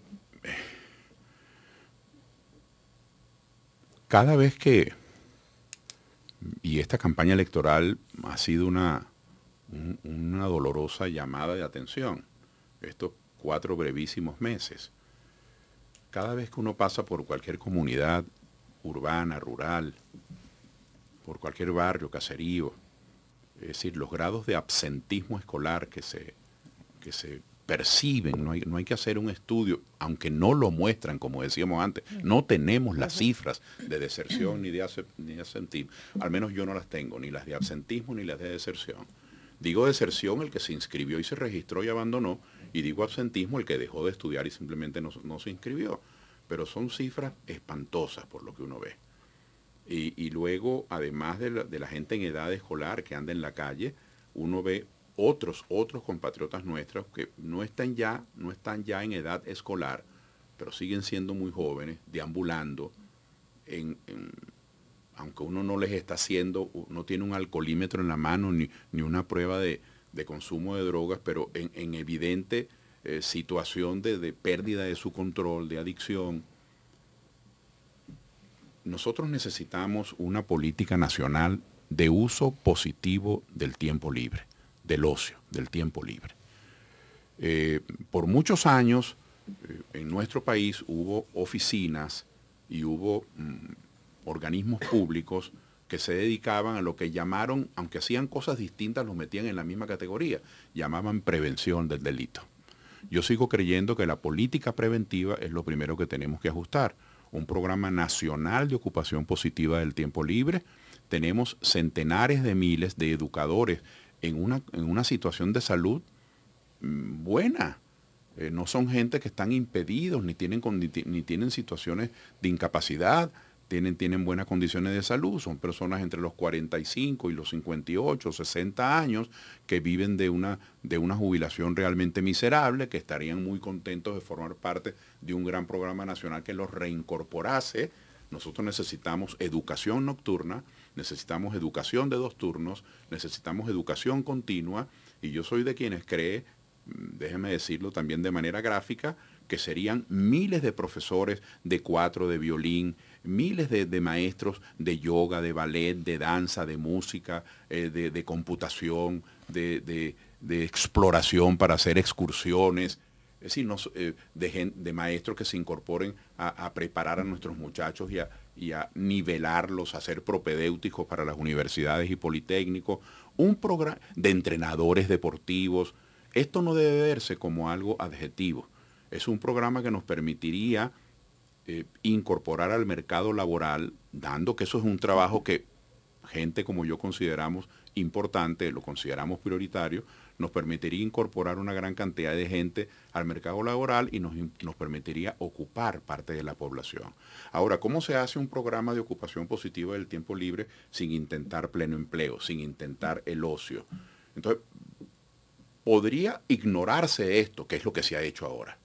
cada vez que, y esta campaña electoral ha sido una, una dolorosa llamada de atención, estos cuatro brevísimos meses, cada vez que uno pasa por cualquier comunidad urbana, rural, por cualquier barrio, caserío. Es decir, los grados de absentismo escolar que se, se perciben, no hay, que hacer un estudio, aunque no lo muestran, como decíamos antes, no tenemos las cifras de deserción ni de, absentismo, al menos yo no las tengo, ni las de absentismo ni las de deserción. Digo deserción el que se inscribió y se registró y abandonó, y digo absentismo el que dejó de estudiar y simplemente no se inscribió, pero son cifras espantosas por lo que uno ve. Y, luego, además de la, gente en edad escolar que anda en la calle, uno ve otros, otros compatriotas nuestros que no están ya, no están ya en edad escolar, pero siguen siendo muy jóvenes, deambulando, en, aunque uno no les está haciendo, no tiene un alcoholímetro en la mano ni, una prueba de, consumo de drogas, pero en, evidente eh, situación de, pérdida de su control, de adicción nosotros necesitamos una política nacional de uso positivo del tiempo libre, del ocio, del tiempo libre. Eh, por muchos años eh, en nuestro país hubo oficinas y hubo mm, organismos públicos que se dedicaban a lo que llamaron, aunque hacían cosas distintas, los metían en la misma categoría, llamaban prevención del delito. Yo sigo creyendo que la política preventiva es lo primero que tenemos que ajustar un programa nacional de ocupación positiva del tiempo libre. Tenemos centenares de miles de educadores en una, situación de salud mm, buena. Eh, no son gente que están impedidos ni ni tienen situaciones de incapacidad tienen, buenas condiciones de salud, son personas entre los 45 y los 58, 60 años que viven de una, de una jubilación realmente miserable, que estarían muy contentos de formar parte de un gran programa nacional que los reincorporase. Nosotros necesitamos educación nocturna, necesitamos educación de dos turnos, necesitamos educación continua y yo soy de quienes cree, mm, déjeme decirlo también de manera gráfica, que serían miles de profesores de cuatro, de violín, miles de, maestros de yoga, de ballet, de danza, de música, eh, de, computación, de, exploración para hacer excursiones. Es decir, eh, de, maestros que se incorporen a, preparar a nuestros muchachos y a nivelarlos, a ser propedéuticos para las universidades y politécnicos, un programa de entrenadores deportivos. Esto no debe verse como algo adjetivo. Es un programa que nos permitiría este, incorporar al mercado laboral, dando que eso es un trabajo que gente como yo consideramos importante, lo consideramos prioritario, nos permitiría incorporar una gran cantidad de gente al mercado laboral y nos, nos, permitiría ocupar parte de la población. Ahora, ¿cómo se hace un programa de ocupación positiva del tiempo libre sin intentar pleno empleo, sin intentar el ocio? Entonces, podría ignorarse esto, que es lo que se ha hecho ahora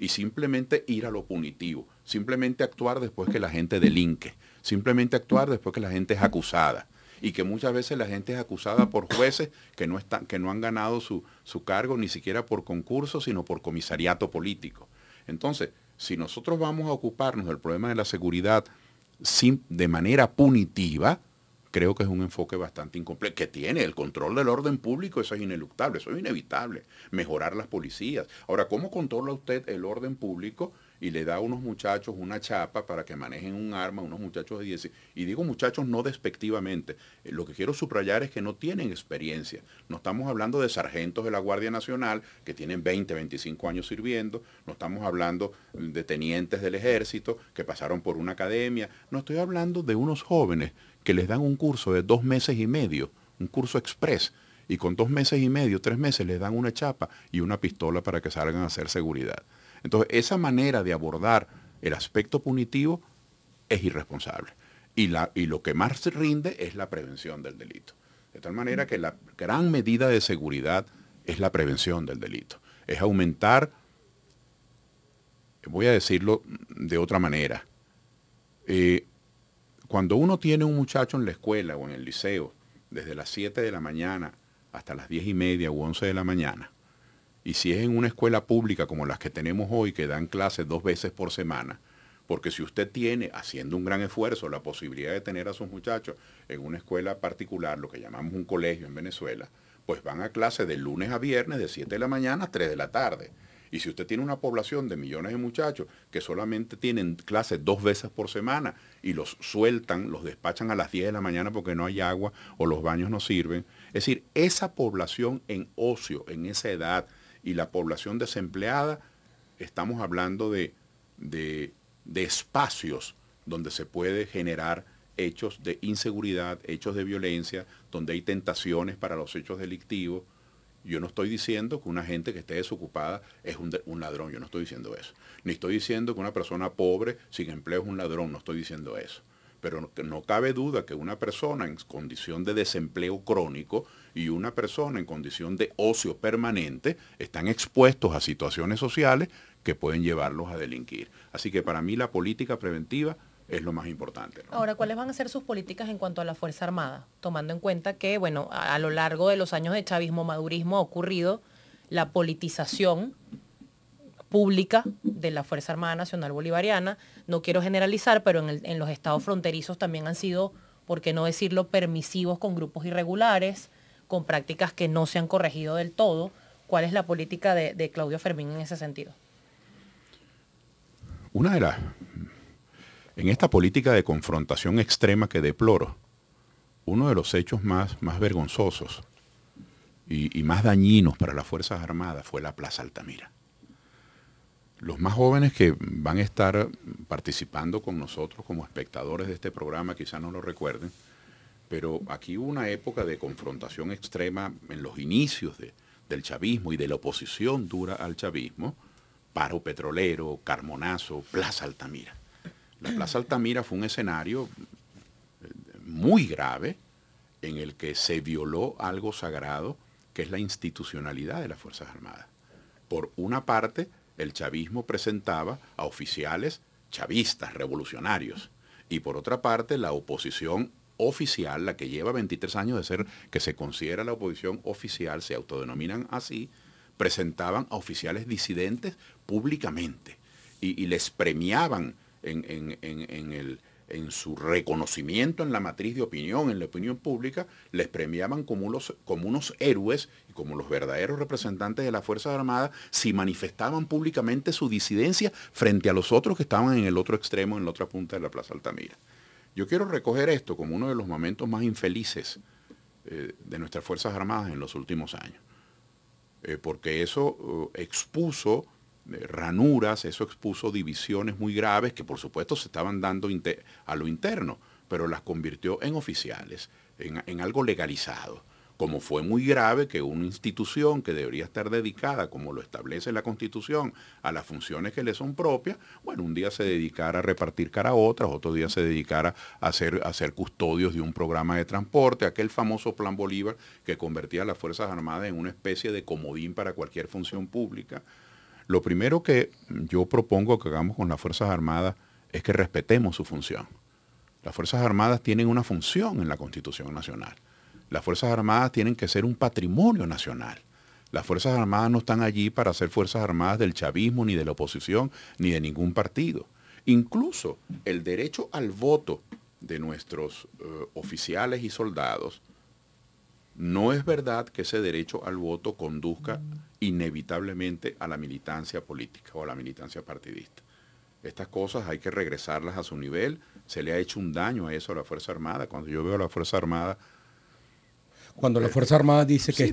y simplemente ir a lo punitivo, simplemente actuar después que la gente delinque, simplemente actuar después que la gente es acusada y que muchas veces la gente es acusada por jueces que no, están, que no han ganado su, cargo ni siquiera por concurso, sino por comisariato político. Entonces, si nosotros vamos a ocuparnos del problema de la seguridad sin, de manera punitiva, creo que es un enfoque bastante incompleto, que tiene el control del orden público, eso es ineluctable, eso es inevitable, mejorar las policías. Ahora, ¿cómo controla usted el orden público y le da a unos muchachos una chapa para que manejen un arma, unos muchachos de 10? Y digo muchachos no despectivamente, eh, lo que quiero subrayar es que no tienen experiencia. No estamos hablando de sargentos de la Guardia Nacional que tienen 20, 25 años sirviendo, no estamos hablando de tenientes del ejército que pasaron por una academia, no estoy hablando de unos jóvenes que les dan un curso de dos meses y medio, un curso express, y con dos meses y medio, tres meses, les dan una chapa y una pistola para que salgan a hacer seguridad. Entonces, esa manera de abordar el aspecto punitivo es irresponsable. Y, la, y lo que más rinde es la prevención del delito. De tal manera que la gran medida de seguridad es la prevención del delito. Es aumentar, voy a decirlo de otra manera, eh, cuando uno tiene un muchacho en la escuela o en el liceo, desde las 7 de la mañana hasta las 10 y media u 11 de la mañana, y si es en una escuela pública como las que tenemos hoy, que dan clases dos veces por semana, porque si usted tiene, haciendo un gran esfuerzo, la posibilidad de tener a sus muchachos en una escuela particular, lo que llamamos un colegio en Venezuela, pues van a clase de lunes a viernes de 7 de la mañana a 3 de la tarde. Y si usted tiene una población de millones de muchachos que solamente tienen clases dos veces por semana y los sueltan, los despachan a las 10 de la mañana porque no hay agua o los baños no sirven, es decir, esa población en ocio, en esa edad, y la población desempleada, estamos hablando de, de espacios donde se puede generar hechos de inseguridad, hechos de violencia, donde hay tentaciones para los hechos delictivos. Yo no estoy diciendo que una gente que esté desocupada es un, ladrón, yo no estoy diciendo eso. Ni estoy diciendo que una persona pobre sin empleo es un ladrón, no estoy diciendo eso. Pero no cabe duda que una persona en condición de desempleo crónico y una persona en condición de ocio permanente están expuestos a situaciones sociales que pueden llevarlos a delinquir. Así que para mí la política preventiva es lo más importante. Ahora, ¿cuáles van a ser sus políticas en cuanto a la Fuerza Armada? Tomando en cuenta que, bueno, a, lo largo de los años de chavismo, madurismo ha ocurrido la politización pública de la Fuerza Armada Nacional Bolivariana. No quiero generalizar, pero en, los estados fronterizos también han sido, por qué no decirlo, permisivos con grupos irregulares, con prácticas que no se han corregido del todo. ¿Cuál es la política de, de Claudio Fermín en ese sentido? Una de las en esta política de confrontación extrema que deploro, uno de los hechos más, más vergonzosos y, más dañinos para las Fuerzas Armadas fue la Plaza Altamira. Los más jóvenes que van a estar participando con nosotros como espectadores de este programa quizá no lo recuerden, pero aquí hubo una época de confrontación extrema en los inicios del chavismo y de la oposición dura al chavismo, paro petrolero, Carmonazo, Plaza Altamira. La Plaza Altamira fue un escenario eh, muy grave en el que se violó algo sagrado que es la institucionalidad de las Fuerzas Armadas. Por una parte, el chavismo presentaba a oficiales chavistas, revolucionarios, y por otra parte, la oposición oficial, la que lleva 23 años de ser, que se considera la oposición oficial, se autodenominan así, presentaban a oficiales disidentes públicamente y, les premiaban en, su reconocimiento en la matriz de opinión, en la opinión pública, les premiaban como unos, como unos héroes y como los verdaderos representantes de las Fuerzas Armadas si manifestaban públicamente su disidencia frente a los otros que estaban en el otro extremo, en la otra punta de la Plaza Altamira. Yo quiero recoger esto como uno de los momentos más infelices eh, de nuestras Fuerzas Armadas en los últimos años, eh, porque eso eh, expuso eh, ranuras, eso expuso divisiones muy graves que por supuesto se estaban dando a lo interno, pero las convirtió en oficiales, en, algo legalizado como fue muy grave que una institución que debería estar dedicada, como lo establece la Constitución, a las funciones que le son propias, bueno, un día se dedicara a repartir cara a otras, otro día se dedicara a hacer a ser custodios de un programa de transporte, aquel famoso Plan Bolívar que convertía a las Fuerzas Armadas en una especie de comodín para cualquier función pública. Lo primero que yo propongo que hagamos con las Fuerzas Armadas es que respetemos su función. Las Fuerzas Armadas tienen una función en la Constitución Nacional. Las Fuerzas Armadas tienen que ser un patrimonio nacional. Las Fuerzas Armadas no están allí para ser Fuerzas Armadas del chavismo, ni de la oposición, ni de ningún partido. Incluso el derecho al voto de nuestros eh, oficiales y soldados no es verdad que ese derecho al voto conduzca inevitablemente a la militancia política o a la militancia partidista. Estas cosas hay que regresarlas a su nivel. Se le ha hecho un daño a eso a la Fuerza Armada. Cuando yo veo a la Fuerza Armada... Cuando la eh, Fuerza Armada dice que,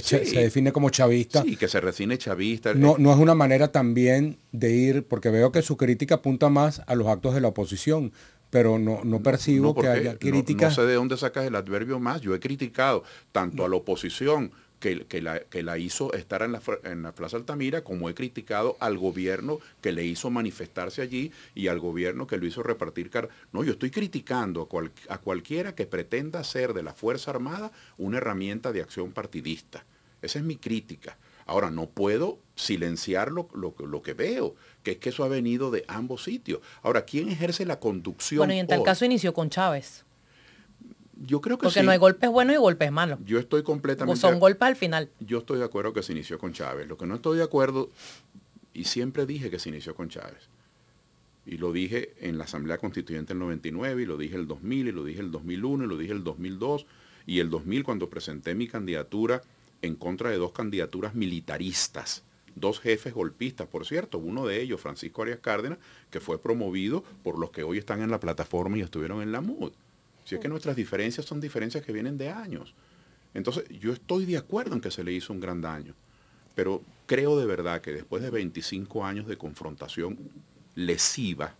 se define como chavista. Sí, que se refine chavista. No, eh. no es una manera también de ir, porque veo que su crítica apunta más a los actos de la oposición pero no, percibo que haya críticas. No, sé de dónde sacas el adverbio más. Yo he criticado tanto a la oposición que, que, la, hizo estar en la, Plaza Altamira, como he criticado al gobierno que le hizo manifestarse allí y al gobierno que lo hizo repartir car No, yo estoy criticando a, a cualquiera que pretenda hacer de la Fuerza Armada una herramienta de acción partidista. Esa es mi crítica. Ahora, no puedo silenciar lo, que veo, que es que eso ha venido de ambos sitios. Ahora, ¿quién ejerce la conducción? Bueno, y en tal caso inició con Chávez. Yo creo que Porque no hay golpes buenos y golpes malos. Yo estoy completamente... O son golpes al final. Yo estoy de acuerdo que se inició con Chávez. Lo que no estoy de acuerdo, y siempre dije que se inició con Chávez, y lo dije en la Asamblea Constituyente del 99, y lo dije el 2000, y lo dije el 2001, y lo dije el 2002, y el 2000 cuando presenté mi candidatura en contra de dos candidaturas militaristas, dos jefes golpistas, por cierto, uno de ellos, Francisco Arias Cárdenas, que fue promovido por los que hoy están en la plataforma y estuvieron en la MUD. Si es que nuestras diferencias son diferencias que vienen de años. Entonces, yo estoy de acuerdo en que se le hizo un gran daño, pero creo de verdad que después de 25 años de confrontación lesiva,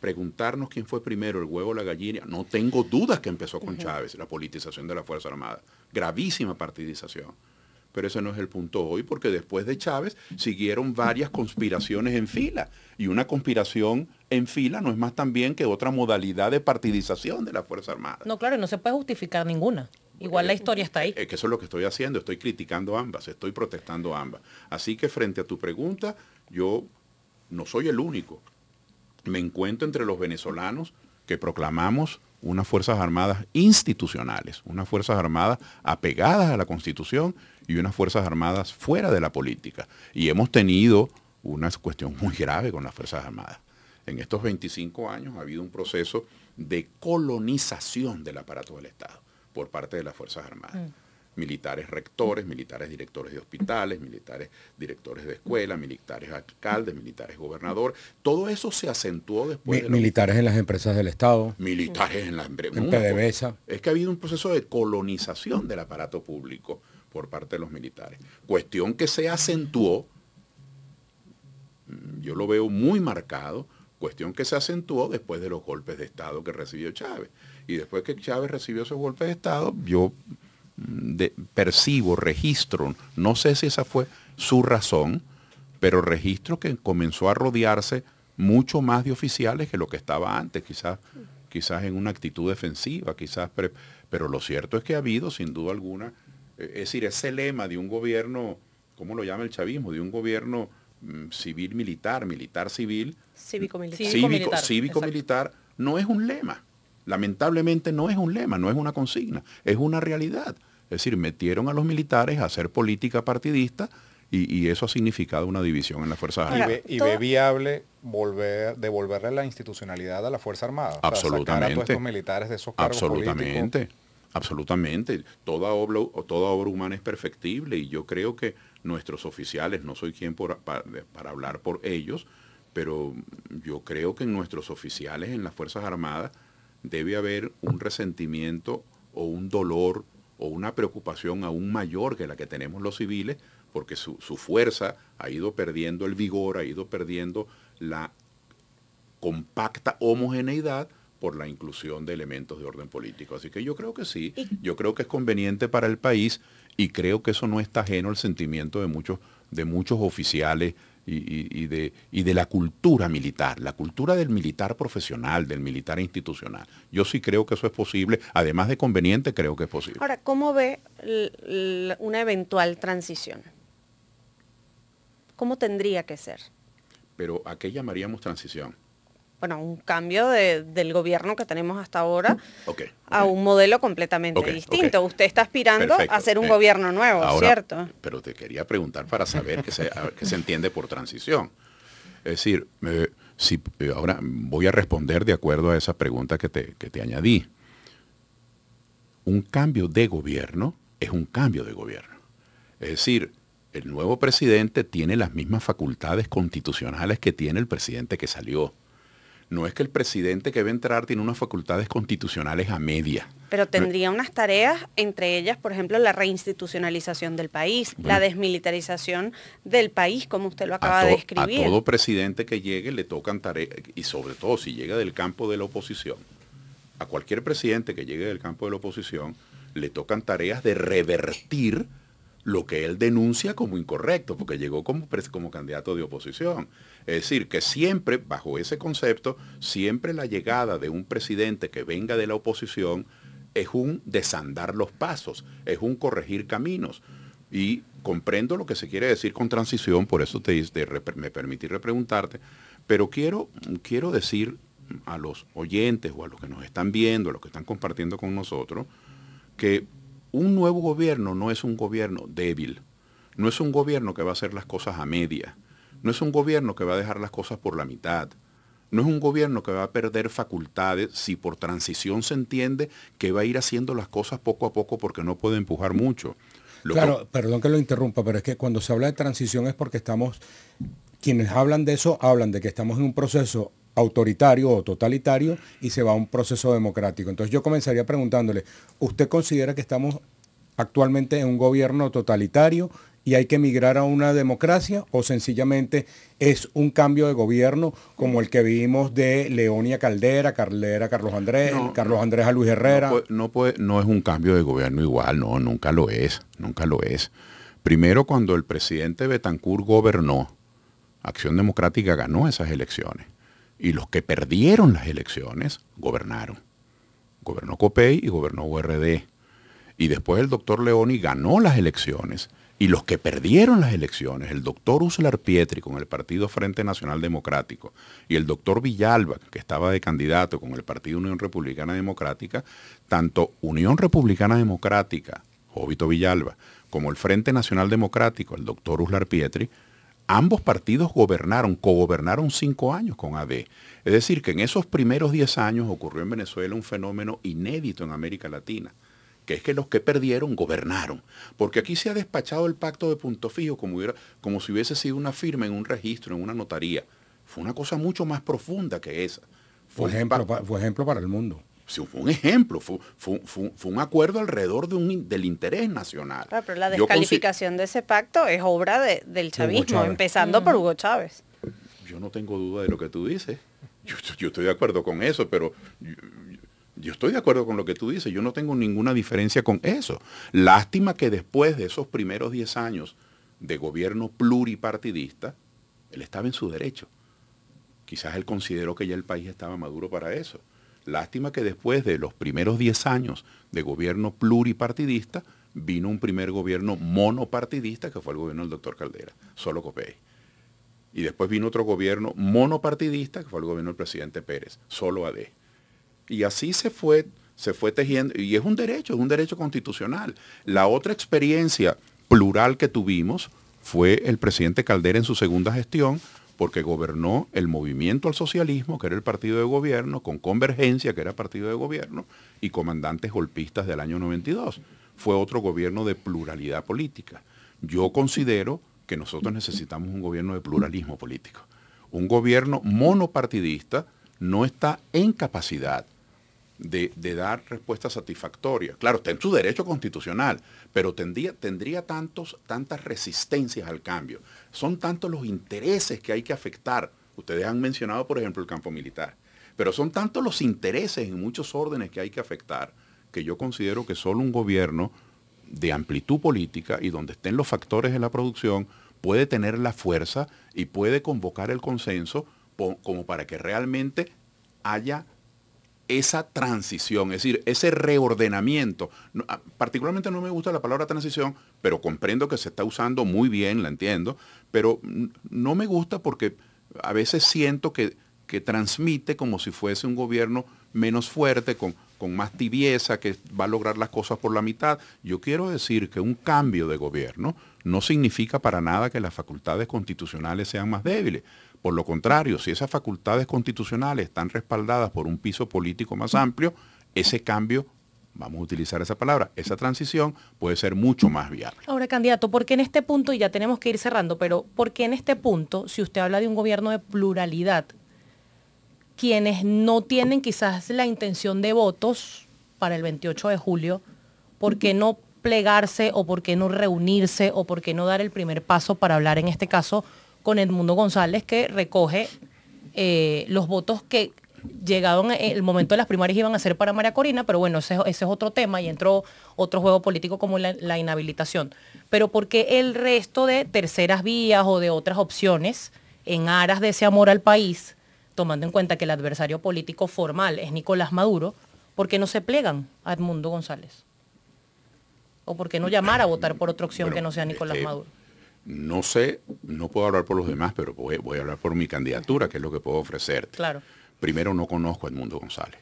preguntarnos quién fue primero, el huevo o la gallina, no tengo dudas que empezó con Chávez, la politización de la Fuerza Armada gravísima partidización. Pero ese no es el punto hoy, porque después de Chávez siguieron varias conspiraciones en fila. Y una conspiración en fila no es más también que otra modalidad de partidización de la Fuerza Armada. No, claro, no se puede justificar ninguna. Igual la historia está ahí. Es que eso es lo que estoy haciendo, estoy criticando ambas, estoy protestando ambas. Así que frente a tu pregunta, yo no soy el único. Me encuentro entre los venezolanos que proclamamos unas Fuerzas Armadas institucionales, unas Fuerzas Armadas apegadas a la Constitución y unas Fuerzas Armadas fuera de la política. Y hemos tenido una cuestión muy grave con las Fuerzas Armadas. En estos 25 años ha habido un proceso de colonización del aparato del Estado por parte de las Fuerzas Armadas. Mm militares rectores, militares directores de hospitales, militares directores de escuela militares alcaldes, militares gobernador. Todo eso se acentuó después. de militares en las empresas del Estado. Militares en las empresas. Es que ha habido un proceso de colonización del aparato público por parte de los militares. Cuestión que se acentuó, mm, yo lo veo muy marcado, cuestión que se acentuó después de los golpes de Estado que recibió Chávez. Y después que Chávez recibió esos golpes de Estado, yo de, percibo, registro, no sé si esa fue su razón, pero registro que comenzó a rodearse mucho más de oficiales que lo que estaba antes, quizás, quizás en una actitud defensiva, quizás, pero lo cierto es que ha habido, sin duda alguna, eh, es decir, ese lema de un gobierno, ¿cómo lo llama el chavismo? De un gobierno mm, civil-militar, militar-civil, cívico-militar, cívico militar no es un lema. Lamentablemente no es un lema, no es una consigna, es una realidad. Es decir, metieron a los militares a hacer política partidista y, eso ha significado una división en las Fuerzas Armadas. Y ve, viable volver, devolverle la institucionalidad a la Fuerza Armada. Absolutamente. militares de esos Absolutamente. Absolutamente. Toda obra, toda obra humana es perfectible y yo creo que nuestros oficiales, no soy quien para, hablar por ellos, pero yo creo que nuestros oficiales en las Fuerzas Armadas debe haber un resentimiento o un dolor o una preocupación aún mayor que la que tenemos los civiles, porque su, fuerza ha ido perdiendo el vigor, ha ido perdiendo la compacta homogeneidad por la inclusión de elementos de orden político. Así que yo creo que sí, yo creo que es conveniente para el país y creo que eso no está ajeno al sentimiento de muchos, de muchos oficiales y, de, y, de, la cultura militar, la cultura del militar profesional, del militar institucional. Yo sí creo que eso es posible, además de conveniente, creo que es posible. Ahora, ¿cómo ve una eventual transición? ¿Cómo tendría que ser? Pero ¿a qué llamaríamos transición? bueno, un cambio del gobierno que tenemos hasta ahora a un modelo completamente distinto. Usted está aspirando a ser un eh, gobierno nuevo, ¿cierto? Pero te quería preguntar para saber qué se, entiende por transición. Es decir, eh, si, eh, ahora voy a responder de acuerdo a esa pregunta que te, que te añadí. Un cambio de gobierno es un cambio de gobierno. Es decir, el nuevo presidente tiene las mismas facultades constitucionales que tiene el presidente que salió no es que el presidente que va a entrar tiene unas facultades constitucionales a media. Pero tendría unas tareas, entre ellas, por ejemplo, la reinstitucionalización del país, la desmilitarización del país, como usted lo acaba de describir. A todo presidente que llegue le tocan tareas, y sobre todo si llega del campo de la oposición, a cualquier presidente que llegue del campo de la oposición, le tocan tareas de revertir lo que él denuncia como incorrecto, porque llegó como candidato de oposición. Es decir, que siempre, bajo ese concepto, siempre la llegada de un presidente que venga de la oposición es un desandar los pasos, es un corregir caminos. Y comprendo lo que se quiere decir con transición, por eso te, me permití repreguntarte, pero quiero, quiero decir a los oyentes o a los que nos están viendo, a los que están compartiendo con nosotros, que un nuevo gobierno no es un gobierno débil, no es un gobierno que va a hacer las cosas a media, no es un gobierno que va a dejar las cosas por la mitad. No es un gobierno que va a perder facultades si por transición se entiende que va a ir haciendo las cosas poco a poco porque no puede empujar mucho. claro, perdón que lo interrumpa, pero es que cuando se habla de transición es porque estamos, quienes hablan de eso, hablan de que estamos en un proceso autoritario o totalitario y se va a un proceso democrático. Entonces yo comenzaría preguntándole, ¿usted considera que estamos actualmente en un gobierno totalitario, y hay que migrar a una democracia o sencillamente es un cambio de gobierno como el que vimos de Leonia Caldera, Caldera Carlos Andrés, Carlos Andrés a Luis Herrera? No, no es un cambio de gobierno igual, no, nunca lo es, nunca lo es. Primero cuando el presidente Betancourt gobernó, Acción Democrática ganó esas elecciones y los que perdieron las elecciones gobernaron. Gobernó COPEI y gobernó URD. Y después el doctor Leoni ganó las elecciones y los que perdieron las elecciones, el doctor Uslar Pietri con el partido Frente Nacional Democrático y el doctor Villalba, que estaba de candidato con el partido Unión Republicana Democrática, tanto Unión Republicana Democrática, Jovito Villalba, como el Frente Nacional Democrático, el doctor Uslar Pietri, ambos partidos gobernaron, cogobernaron cinco años con AD. E. Es decir, que en esos primeros diez años ocurrió en Venezuela un fenómeno inédito en América Latina que es que los que perdieron gobernaron. Porque aquí se ha despachado el pacto de punto fijo como, hubiera, como si hubiese sido una firma en un registro, en una notaría. Fue una cosa mucho más profunda que esa. Fue, ejemplo, ejemplo para el mundo. Sí, fue un ejemplo, fue, un acuerdo alrededor de un, del interés nacional. Ah, pero, la descalificación de ese pacto es obra del chavismo, empezando por mm. Hugo Chávez. Yo no tengo duda de lo que tú dices. Yo, estoy de acuerdo con eso, pero yo estoy de acuerdo con lo que tú dices, yo no tengo ninguna diferencia con eso. Lástima que después de esos primeros 10 años de gobierno pluripartidista, él estaba en su derecho. Quizás él consideró que ya el país estaba maduro para eso. Lástima que después de los primeros 10 años de gobierno pluripartidista, vino un primer gobierno monopartidista, que fue el gobierno del doctor Caldera, solo Copey. Y después vino otro gobierno monopartidista, que fue el gobierno del presidente Pérez, solo AD. Y así se fue, se fue tejiendo, y es un derecho, es un derecho constitucional. La otra experiencia plural que tuvimos fue el presidente Caldera en su segunda gestión, porque gobernó el movimiento al socialismo, que era el partido de gobierno, con Convergencia, que era partido de gobierno, y comandantes golpistas del año 92. Fue otro gobierno de pluralidad política. Yo considero que nosotros necesitamos un gobierno de pluralismo político. Un gobierno monopartidista no está en capacidad de, dar respuestas satisfactorias. Claro, está en su derecho constitucional, pero tendría, tendría tantos, tantas resistencias al cambio. Son tantos los intereses que hay que afectar. Ustedes han mencionado, por ejemplo, el campo militar, pero son tantos los intereses en muchos órdenes que hay que afectar que yo considero que solo un gobierno de amplitud política y donde estén los factores de la producción puede tener la fuerza y puede convocar el consenso como para que realmente haya esa transición, es decir, ese reordenamiento. Ah, particularmente no me gusta la palabra transición, pero comprendo que se está usando muy bien, la entiendo, pero no me gusta porque a veces siento que, transmite como si fuese un gobierno menos fuerte, con, con más tibieza, que va a lograr las cosas por la mitad. Yo quiero decir que un cambio de gobierno no significa para nada que las facultades constitucionales sean más débiles. Por lo contrario, si esas facultades constitucionales están respaldadas por un piso político más amplio, ese cambio vamos a utilizar esa palabra, esa transición puede ser mucho más viable. Ahora, candidato, ¿por qué en este punto, y ya tenemos que ir cerrando, pero ¿por qué en este punto, si usted habla de un gobierno de pluralidad, quienes no tienen quizás la intención de votos para el 28 de julio, ¿por qué no plegarse o por qué no reunirse o por qué no dar el primer paso para hablar en este caso con Edmundo González, que recoge eh, los votos que llegaron en el momento de las primarias iban a ser para María Corina, pero bueno, ese, es otro tema y entró otro juego político como la, inhabilitación. Pero porque el resto de terceras vías o de otras opciones, en aras de ese amor al país, tomando en cuenta que el adversario político formal es Nicolás Maduro, ¿por qué no se plegan a Edmundo González? ¿O por qué no llamar a votar por otra opción que no sea Nicolás eh, Maduro? no sé, no puedo hablar por los demás, pero voy, a hablar por mi candidatura, que es lo que puedo ofrecerte. Claro. Primero, no conozco a Edmundo González.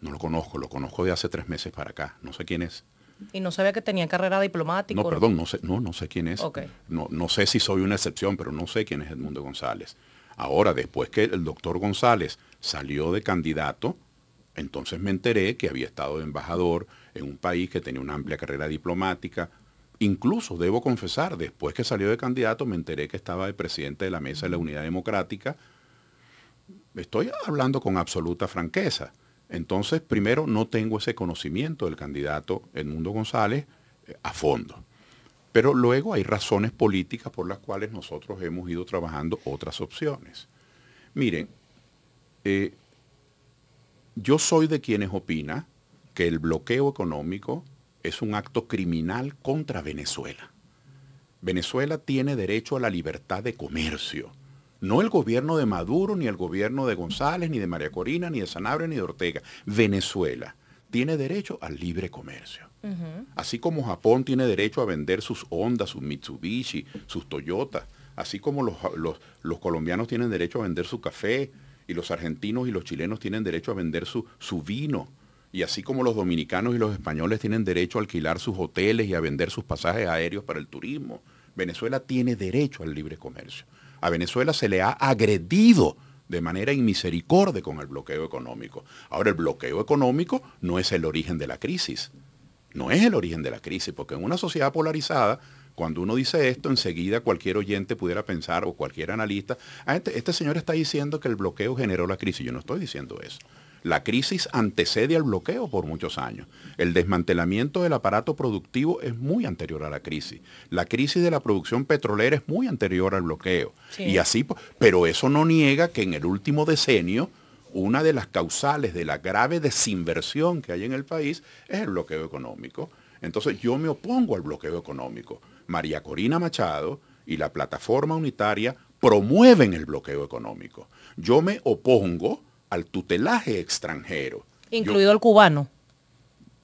No lo conozco, lo conozco de hace tres meses para acá. No sé quién es. Y no sabía que tenía carrera diplomática. No, perdón, no sé, no, no sé quién es. No, no sé si soy una excepción, pero no sé quién es Edmundo González. Ahora, después que el doctor González salió de candidato, entonces me enteré que había estado de embajador en un país que tenía una amplia carrera diplomática, Incluso, debo confesar, después que salió de candidato me enteré que estaba de presidente de la Mesa de la Unidad Democrática. Estoy hablando con absoluta franqueza. Entonces, primero, no tengo ese conocimiento del candidato Edmundo González eh, a fondo. Pero luego hay razones políticas por las cuales nosotros hemos ido trabajando otras opciones. Miren, eh, yo soy de quienes opina que el bloqueo económico es un acto criminal contra Venezuela. Venezuela tiene derecho a la libertad de comercio. No el gobierno de Maduro, ni el gobierno de González, ni de María Corina, ni de Sanabria, ni de Ortega. Venezuela tiene derecho al libre comercio. Así como Japón tiene derecho a vender sus Honda, sus Mitsubishi, sus Toyota. Así como los, colombianos tienen derecho a vender su café, y los argentinos y los chilenos tienen derecho a vender su vino y así como los dominicanos y los españoles tienen derecho a alquilar sus hoteles y a vender sus pasajes aéreos para el turismo, Venezuela tiene derecho al libre comercio. A Venezuela se le ha agredido de manera inmisericorde con el bloqueo económico. Ahora, el bloqueo económico no es el origen de la crisis. No es el origen de la crisis, porque en una sociedad polarizada, cuando uno dice esto, enseguida cualquier oyente pudiera pensar o cualquier analista, ah, este, este señor está diciendo que el bloqueo generó la crisis. Yo no estoy diciendo eso. La crisis antecede al bloqueo por muchos años. El desmantelamiento del aparato productivo es muy anterior a la crisis. La crisis de la producción petrolera es muy anterior al bloqueo. Y así, pero eso no niega que en el último decenio una de las causales de la grave desinversión que hay en el país es el bloqueo económico. Entonces yo me opongo al bloqueo económico. María Corina Machado y la plataforma unitaria promueven el bloqueo económico. Yo me opongo al tutelaje extranjero. Incluido el cubano.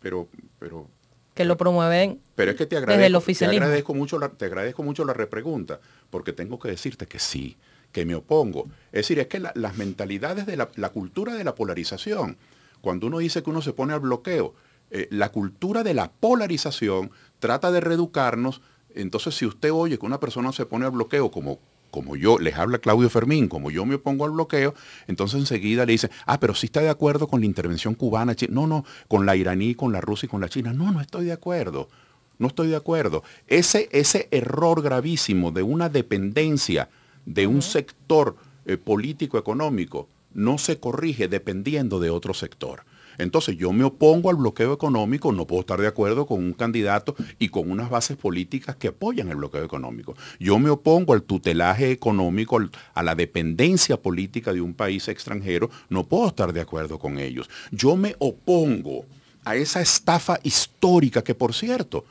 Pero, pero. Que lo promueven. Pero es que te agradezco, desde el oficialismo. Te agradezco mucho la, te agradezco mucho la repregunta, porque tengo que decirte que sí, que me opongo. Es decir, es que las mentalidades de la, cultura de la polarización, cuando uno dice que uno se pone al bloqueo, eh, la cultura de la polarización trata de reeducarnos. Entonces, si usted oye que una persona se pone al bloqueo como como yo, les habla Claudio Fermín, como yo me opongo al bloqueo, entonces enseguida le dicen, ah, pero sí está de acuerdo con la intervención cubana, no, no, con la iraní, con la rusa y con la china, no, no estoy de acuerdo. No estoy de acuerdo. Ese, error gravísimo de una dependencia de un sector eh, político-económico no se corrige dependiendo de otro sector. Entonces yo me opongo al bloqueo económico, no puedo estar de acuerdo con un candidato y con unas bases políticas que apoyan el bloqueo económico. Yo me opongo al tutelaje económico, a la dependencia política de un país extranjero, no puedo estar de acuerdo con ellos. Yo me opongo a esa estafa histórica que, por cierto,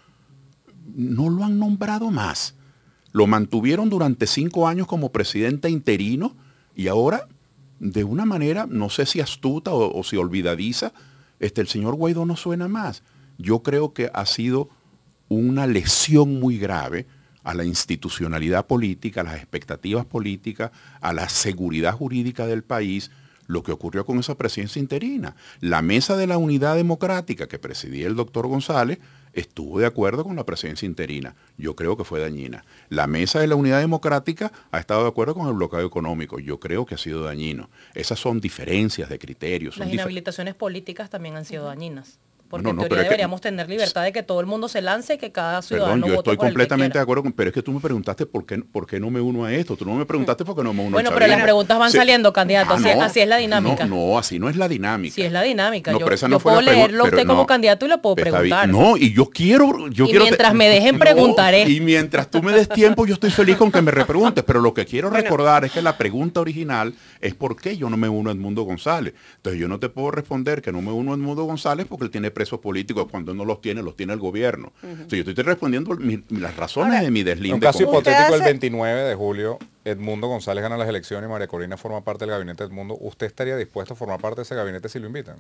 no lo han nombrado más. Lo mantuvieron durante cinco años como presidente interino y ahora de una manera, no sé si astuta o, si olvidadiza, este, el señor Guaidó no suena más. Yo creo que ha sido una lesión muy grave a la institucionalidad política, a las expectativas políticas, a la seguridad jurídica del país, lo que ocurrió con esa presidencia interina. La mesa de la unidad democrática que presidía el doctor González estuvo de acuerdo con la presidencia interina. Yo creo que fue dañina. La mesa de la unidad democrática ha estado de acuerdo con el bloqueo económico. Yo creo que ha sido dañino. Esas son diferencias de criterios. Las inhabilitaciones políticas también han sido dañinas. Porque no, no, teoría deberíamos tener libertad de que todo el mundo se lance y que cada ciudadano perdón, yo estoy completamente de acuerdo con, pero es que tú me preguntaste por qué, por qué no me uno a esto, tú no me preguntaste por qué no me uno a esto. Bueno, pero las preguntas van saliendo, candidato, ah, así, es la dinámica. No, así no es la dinámica. Sí es la dinámica. yo, puedo leerlo usted como candidato y lo puedo preguntar. no, y yo quiero y mientras me dejen preguntaré. y mientras tú me des tiempo, yo estoy feliz con que me repreguntes, pero lo que quiero recordar es que la pregunta original es por qué yo no me uno a Edmundo González. Entonces yo no te puedo responder que no me uno a Edmundo González porque él tiene esos políticos cuando no los tiene, los tiene el gobierno. yo estoy respondiendo las razones de mi deslinde. Un caso hipotético, el 29 de julio, Edmundo González gana las elecciones y María Corina forma parte del gabinete de Edmundo. ¿Usted estaría dispuesto a formar parte de ese gabinete si lo invitan?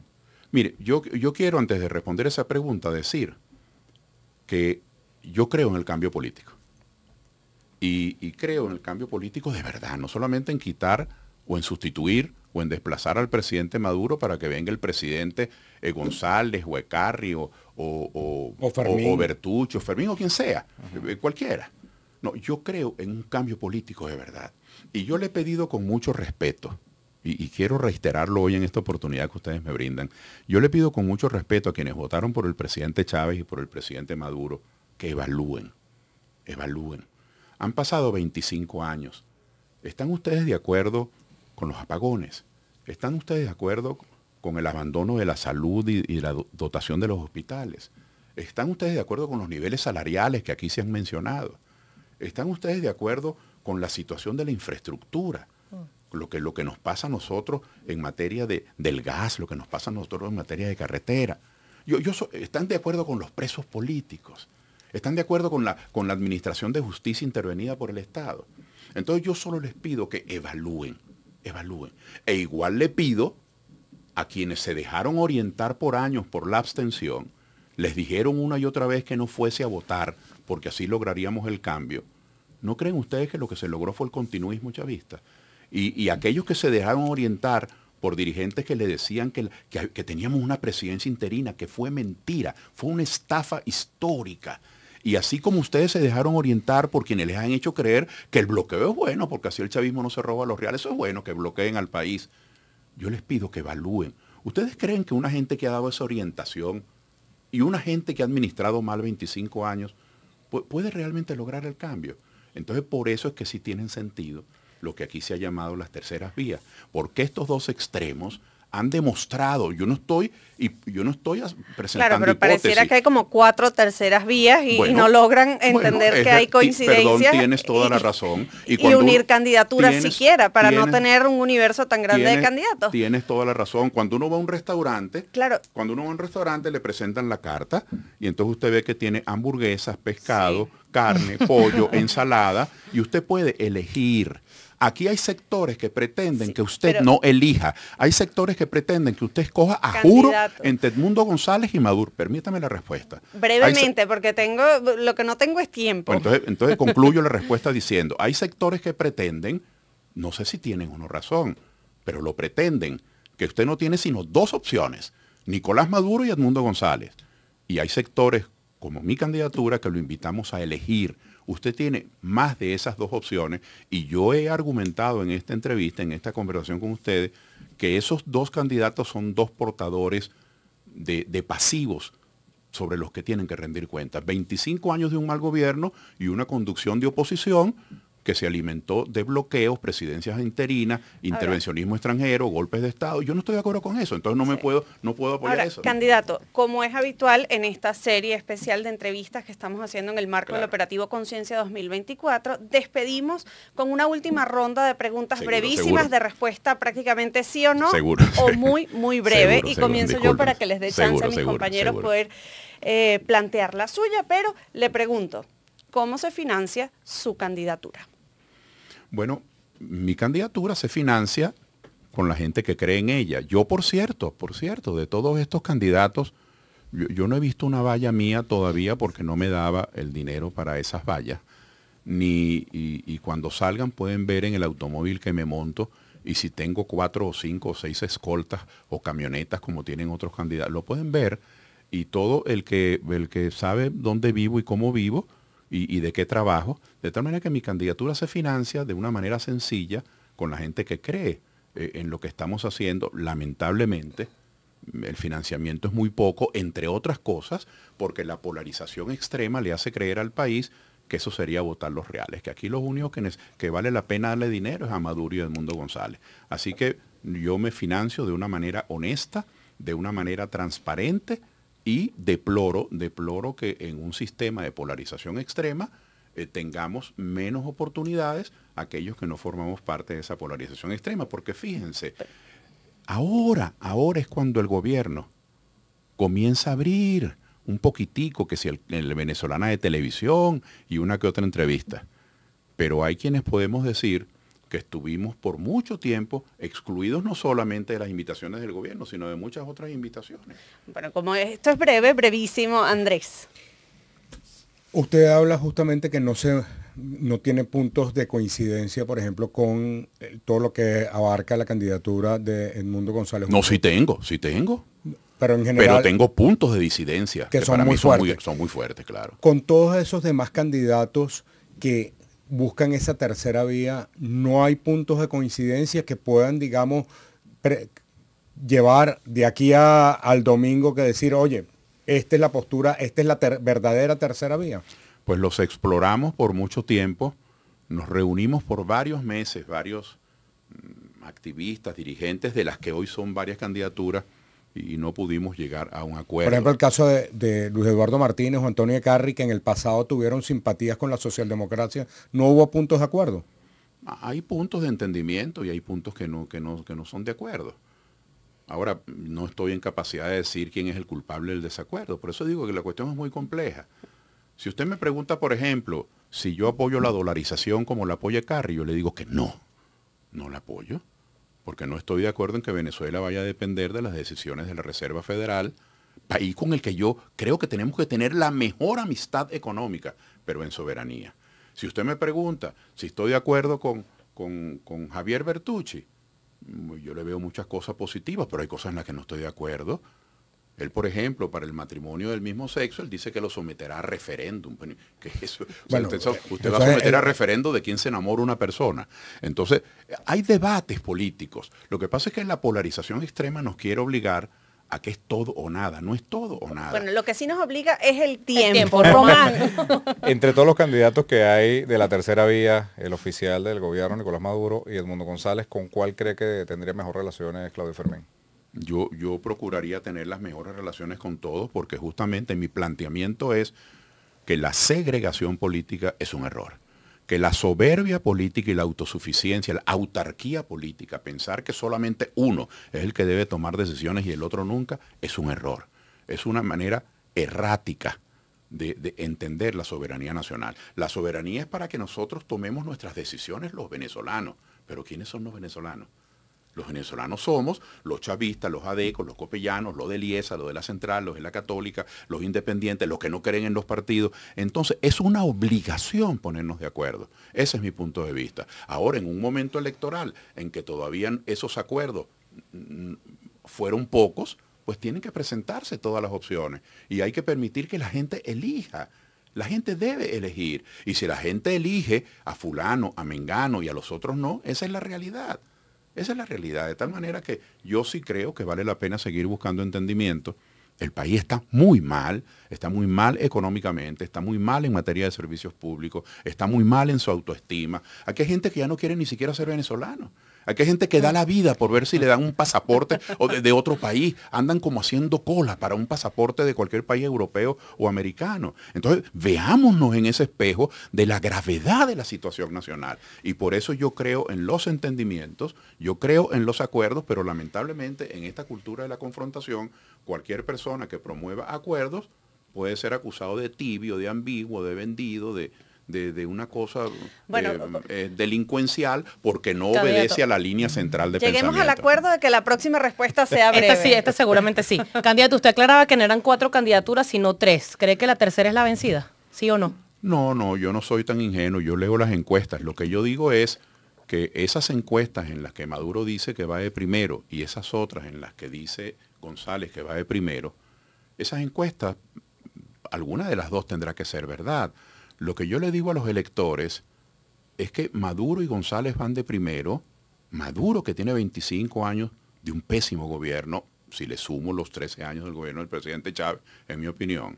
Mire, yo, yo quiero, antes de responder esa pregunta, decir que yo creo en el cambio político. y creo en el cambio político de verdad, no solamente en quitar o en sustituir o en desplazar al presidente Maduro para que venga el presidente eh, González o o, o, o, Fermín. o, Bertucho, Fermín o quien sea, eh, cualquiera. No, yo creo en un cambio político de verdad. Y yo le he pedido con mucho respeto, y, y, quiero reiterarlo hoy en esta oportunidad que ustedes me brindan, yo le pido con mucho respeto a quienes votaron por el presidente Chávez y por el presidente Maduro que evalúen, evalúen. Han pasado 25 años. ¿Están ustedes de acuerdo con los apagones. ¿Están ustedes de acuerdo con el abandono de la salud y, la dotación de los hospitales? ¿Están ustedes de acuerdo con los niveles salariales que aquí se han mencionado? ¿Están ustedes de acuerdo con la situación de la infraestructura? Mm. Lo que, lo que nos pasa a nosotros en materia de, del gas, lo que nos pasa a nosotros en materia de carretera. ¿Están de acuerdo con los presos políticos? ¿Están de acuerdo con la, con la administración de justicia intervenida por el Estado? Entonces yo solo les pido que evalúen, evalúen. E igual le pido a quienes se dejaron orientar por años por la abstención, les dijeron una y otra vez que no fuese a votar porque así lograríamos el cambio. ¿No creen ustedes que lo que se logró fue el continuismo chavista? Y, y aquellos que se dejaron orientar por dirigentes que le decían que teníamos una presidencia interina, que fue mentira, fue una estafa histórica y así como ustedes se dejaron orientar por quienes les han hecho creer que el bloqueo es bueno, porque así el chavismo no se roba los reales, eso es bueno, que bloqueen al país. Yo les pido que evalúen. ¿Ustedes creen que una gente que ha dado esa orientación y una gente que ha administrado mal 25 años puede realmente lograr el cambio? Entonces por eso es que sí tienen sentido lo que aquí se ha llamado las terceras vías, porque estos dos extremos han demostrado, yo no estoy y yo no estoy presentando Claro, pero pareciera que hay como cuatro terceras vías y, no logran entender que hay coincidencias. Perdón, tienes toda la razón. Y, unir candidaturas siquiera para no tener un universo tan grande de candidatos. Tienes toda la razón. Cuando uno va a un restaurante, cuando uno va a un restaurante le presentan la carta y entonces usted ve que tiene hamburguesas, pescado, carne, pollo, ensalada y usted puede elegir Aquí hay sectores que pretenden que usted no elija. Hay sectores que pretenden que usted escoja a juro entre Edmundo González y Maduro. Permítame la respuesta. Brevemente, porque tengo lo que no tengo es tiempo. Pues entonces, entonces concluyo la respuesta diciendo, hay sectores que pretenden, no sé si tienen o no razón, pero lo pretenden, que usted no tiene sino dos opciones, Nicolás Maduro y Edmundo González. Y hay sectores como mi candidatura que lo invitamos a elegir Usted tiene más de esas dos opciones y yo he argumentado en esta entrevista, en esta conversación con ustedes, que esos dos candidatos son dos portadores de, pasivos sobre los que tienen que rendir cuentas. 25 años de un mal gobierno y una conducción de oposición que se alimentó de bloqueos, presidencias interinas, intervencionismo extranjero, golpes de Estado. Yo no estoy de acuerdo con eso, entonces no me puedo, no puedo apoyar eso. Candidato, como es habitual en esta serie especial de entrevistas que estamos haciendo en el marco del operativo Conciencia 2024, despedimos con una última ronda de preguntas brevísimas de respuesta prácticamente sí o no, o muy, muy breve. y comienzo yo para que les dé chance a mis compañeros poder eh, plantear la suya, pero le pregunto, ¿cómo se financia su candidatura? Bueno, mi candidatura se financia con la gente que cree en ella. Yo, por cierto, por cierto, de todos estos candidatos, yo, no he visto una valla mía todavía porque no me daba el dinero para esas vallas. Ni, y, y, cuando salgan pueden ver en el automóvil que me monto y si tengo cuatro o cinco o seis escoltas o camionetas como tienen otros candidatos, lo pueden ver y todo el que, el que sabe dónde vivo y cómo vivo, y, de qué trabajo, de tal manera que mi candidatura se financia de una manera sencilla con la gente que cree eh, en lo que estamos haciendo. Lamentablemente, el financiamiento es muy poco, entre otras cosas, porque la polarización extrema le hace creer al país que eso sería votar los reales, que aquí los únicos que, que vale la pena darle dinero es a Maduro y Edmundo González. Así que yo me financio de una manera honesta, de una manera transparente, y deploro, deploro que en un sistema de polarización extrema eh, tengamos menos oportunidades aquellos que no formamos parte de esa polarización extrema, porque fíjense, ahora, ahora es cuando el gobierno comienza a abrir un poquitico, que si el venezolana de televisión y una que otra entrevista, pero hay quienes podemos decir que estuvimos por mucho tiempo excluidos no solamente de las invitaciones del gobierno, sino de muchas otras invitaciones. Bueno, como esto es breve, brevísimo, Andrés. Usted habla justamente que no se no tiene puntos de coincidencia, por ejemplo, con eh, todo lo que abarca la candidatura de Edmundo González. No, sí tengo, sí tengo. Pero en general. Pero tengo puntos de disidencia que, son, muy son muy fuertes, claro. Con todos esos demás candidatos que buscan esa tercera vía, no hay puntos de coincidencia que puedan, digamos, llevar de aquí al domingo que decir, oye, esta es la postura, esta es la verdadera tercera vía. Pues los exploramos por mucho tiempo, nos reunimos por varios meses, varios mm, activistas, dirigentes de las que hoy son varias candidaturas, y no pudimos llegar a un acuerdo. Por ejemplo, el caso de, Luis Eduardo Martínez o Antonio Carri, que en el pasado tuvieron simpatías con la socialdemocracia, ¿no hubo puntos de acuerdo? Hay puntos de entendimiento y hay puntos que no, que no, que no son de acuerdo. Ahora, no estoy en capacidad de decir quién es el culpable del desacuerdo, por eso digo que la cuestión es muy compleja. Si usted me pregunta, por ejemplo, si yo apoyo la dolarización como la apoya Carri, yo le digo que no, no la apoyo porque no estoy de acuerdo en que Venezuela vaya a depender de las decisiones de la Reserva Federal, país con el que yo creo que tenemos que tener la mejor amistad económica, pero en soberanía. Si usted me pregunta si estoy de acuerdo con, con, Javier Bertucci, yo le veo muchas cosas positivas, pero hay cosas en las que no estoy de acuerdo. Él, por ejemplo, para el matrimonio del mismo sexo, él dice que lo someterá a referéndum. eso, usted, va a someter a eh, referéndum de quién se enamora una persona. Entonces, hay debates políticos. Lo que pasa es que la polarización extrema nos quiere obligar a que es todo o nada, no es todo o nada. Bueno, lo que sí nos obliga es el tiempo, Entre todos los candidatos que hay de la tercera vía, el oficial del gobierno, Nicolás Maduro y Edmundo González, ¿con cuál cree que tendría mejor relaciones Claudio Fermín? Yo, procuraría tener las mejores relaciones con todos porque justamente mi planteamiento es que la segregación política es un error que la soberbia política y la autosuficiencia, la autarquía política, pensar que solamente uno es el que debe tomar decisiones y el otro nunca, es un error. Es una manera errática de, entender la soberanía nacional. La soberanía es para que nosotros tomemos nuestras decisiones los venezolanos. Pero ¿quiénes son los venezolanos? Los venezolanos somos los chavistas, los adecos, los copellanos, los de Liesa, los de la Central, los de la Católica, los independientes, los que no creen en los partidos. Entonces es una obligación ponernos de acuerdo. Ese es mi punto de vista. Ahora, en un momento electoral en que todavía esos acuerdos mm, fueron pocos, pues tienen que presentarse todas las opciones y hay que permitir que la gente elija. La gente debe elegir. Y si la gente elige a fulano, a mengano y a los otros no, esa es la realidad. Esa es la realidad, de tal manera que yo sí creo que vale la pena seguir buscando entendimiento. El país está muy mal, está muy mal económicamente, está muy mal en materia de servicios públicos, está muy mal en su autoestima. Aquí hay gente que ya no quiere ni siquiera ser venezolano hay gente que da ah. la vida por ver si le dan un pasaporte o de, otro país. Andan como haciendo cola para un pasaporte de cualquier país europeo o americano. Entonces, veámonos en ese espejo de la gravedad de la situación nacional. Y por eso yo creo en los entendimientos, yo creo en los acuerdos, pero lamentablemente en esta cultura de la confrontación, cualquier persona que promueva acuerdos puede ser acusado de tibio, de ambiguo, de vendido, de, de, una cosa eh, eh, delincuencial porque no obedece a la línea central de Lleguemos al acuerdo de que la próxima respuesta sea breve. Esta sí, esta seguramente sí. candidato, usted aclaraba que no eran cuatro candidaturas, sino tres. ¿Cree que la tercera es la vencida? ¿Sí o no? No, no, yo no soy tan ingenuo, yo leo las encuestas. Lo que yo digo es que esas encuestas en las que Maduro dice que va de primero y esas otras en las que dice González que va de primero, esas encuestas, alguna de las dos tendrá que ser verdad. Lo que yo le digo a los electores es que Maduro y González van de primero. Maduro, que tiene 25 años de un pésimo gobierno, si le sumo los 13 años del gobierno del presidente Chávez, en mi opinión,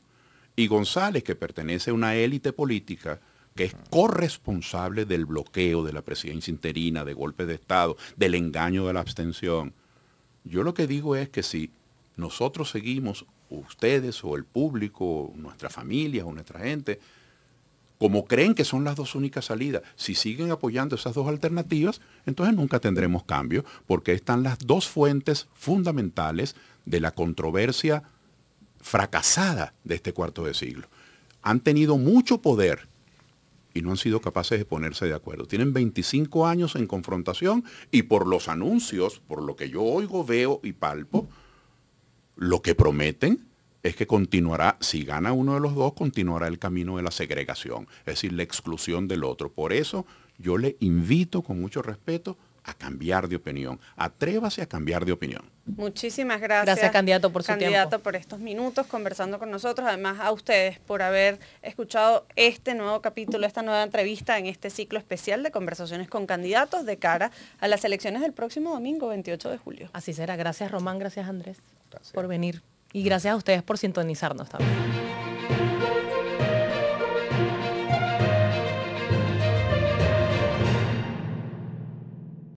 y González, que pertenece a una élite política que es corresponsable del bloqueo de la presidencia interina, de golpes de Estado, del engaño de la abstención. Yo lo que digo es que si nosotros seguimos, ustedes o el público, nuestra familia o nuestra gente, como creen que son las dos únicas salidas, si siguen apoyando esas dos alternativas, entonces nunca tendremos cambio, porque están las dos fuentes fundamentales de la controversia fracasada de este cuarto de siglo. Han tenido mucho poder y no han sido capaces de ponerse de acuerdo. Tienen 25 años en confrontación y por los anuncios, por lo que yo oigo, veo y palpo, lo que prometen es que continuará, si gana uno de los dos, continuará el camino de la segregación, es decir, la exclusión del otro. Por eso yo le invito con mucho respeto a cambiar de opinión. Atrévase a cambiar de opinión. Muchísimas gracias. Gracias, candidato, por su candidato, por estos minutos conversando con nosotros. Además, a ustedes por haber escuchado este nuevo capítulo, esta nueva entrevista en este ciclo especial de conversaciones con candidatos de cara a las elecciones del próximo domingo, 28 de julio. Así será. Gracias, Román. Gracias, Andrés, por venir. Y gracias a ustedes por sintonizarnos también.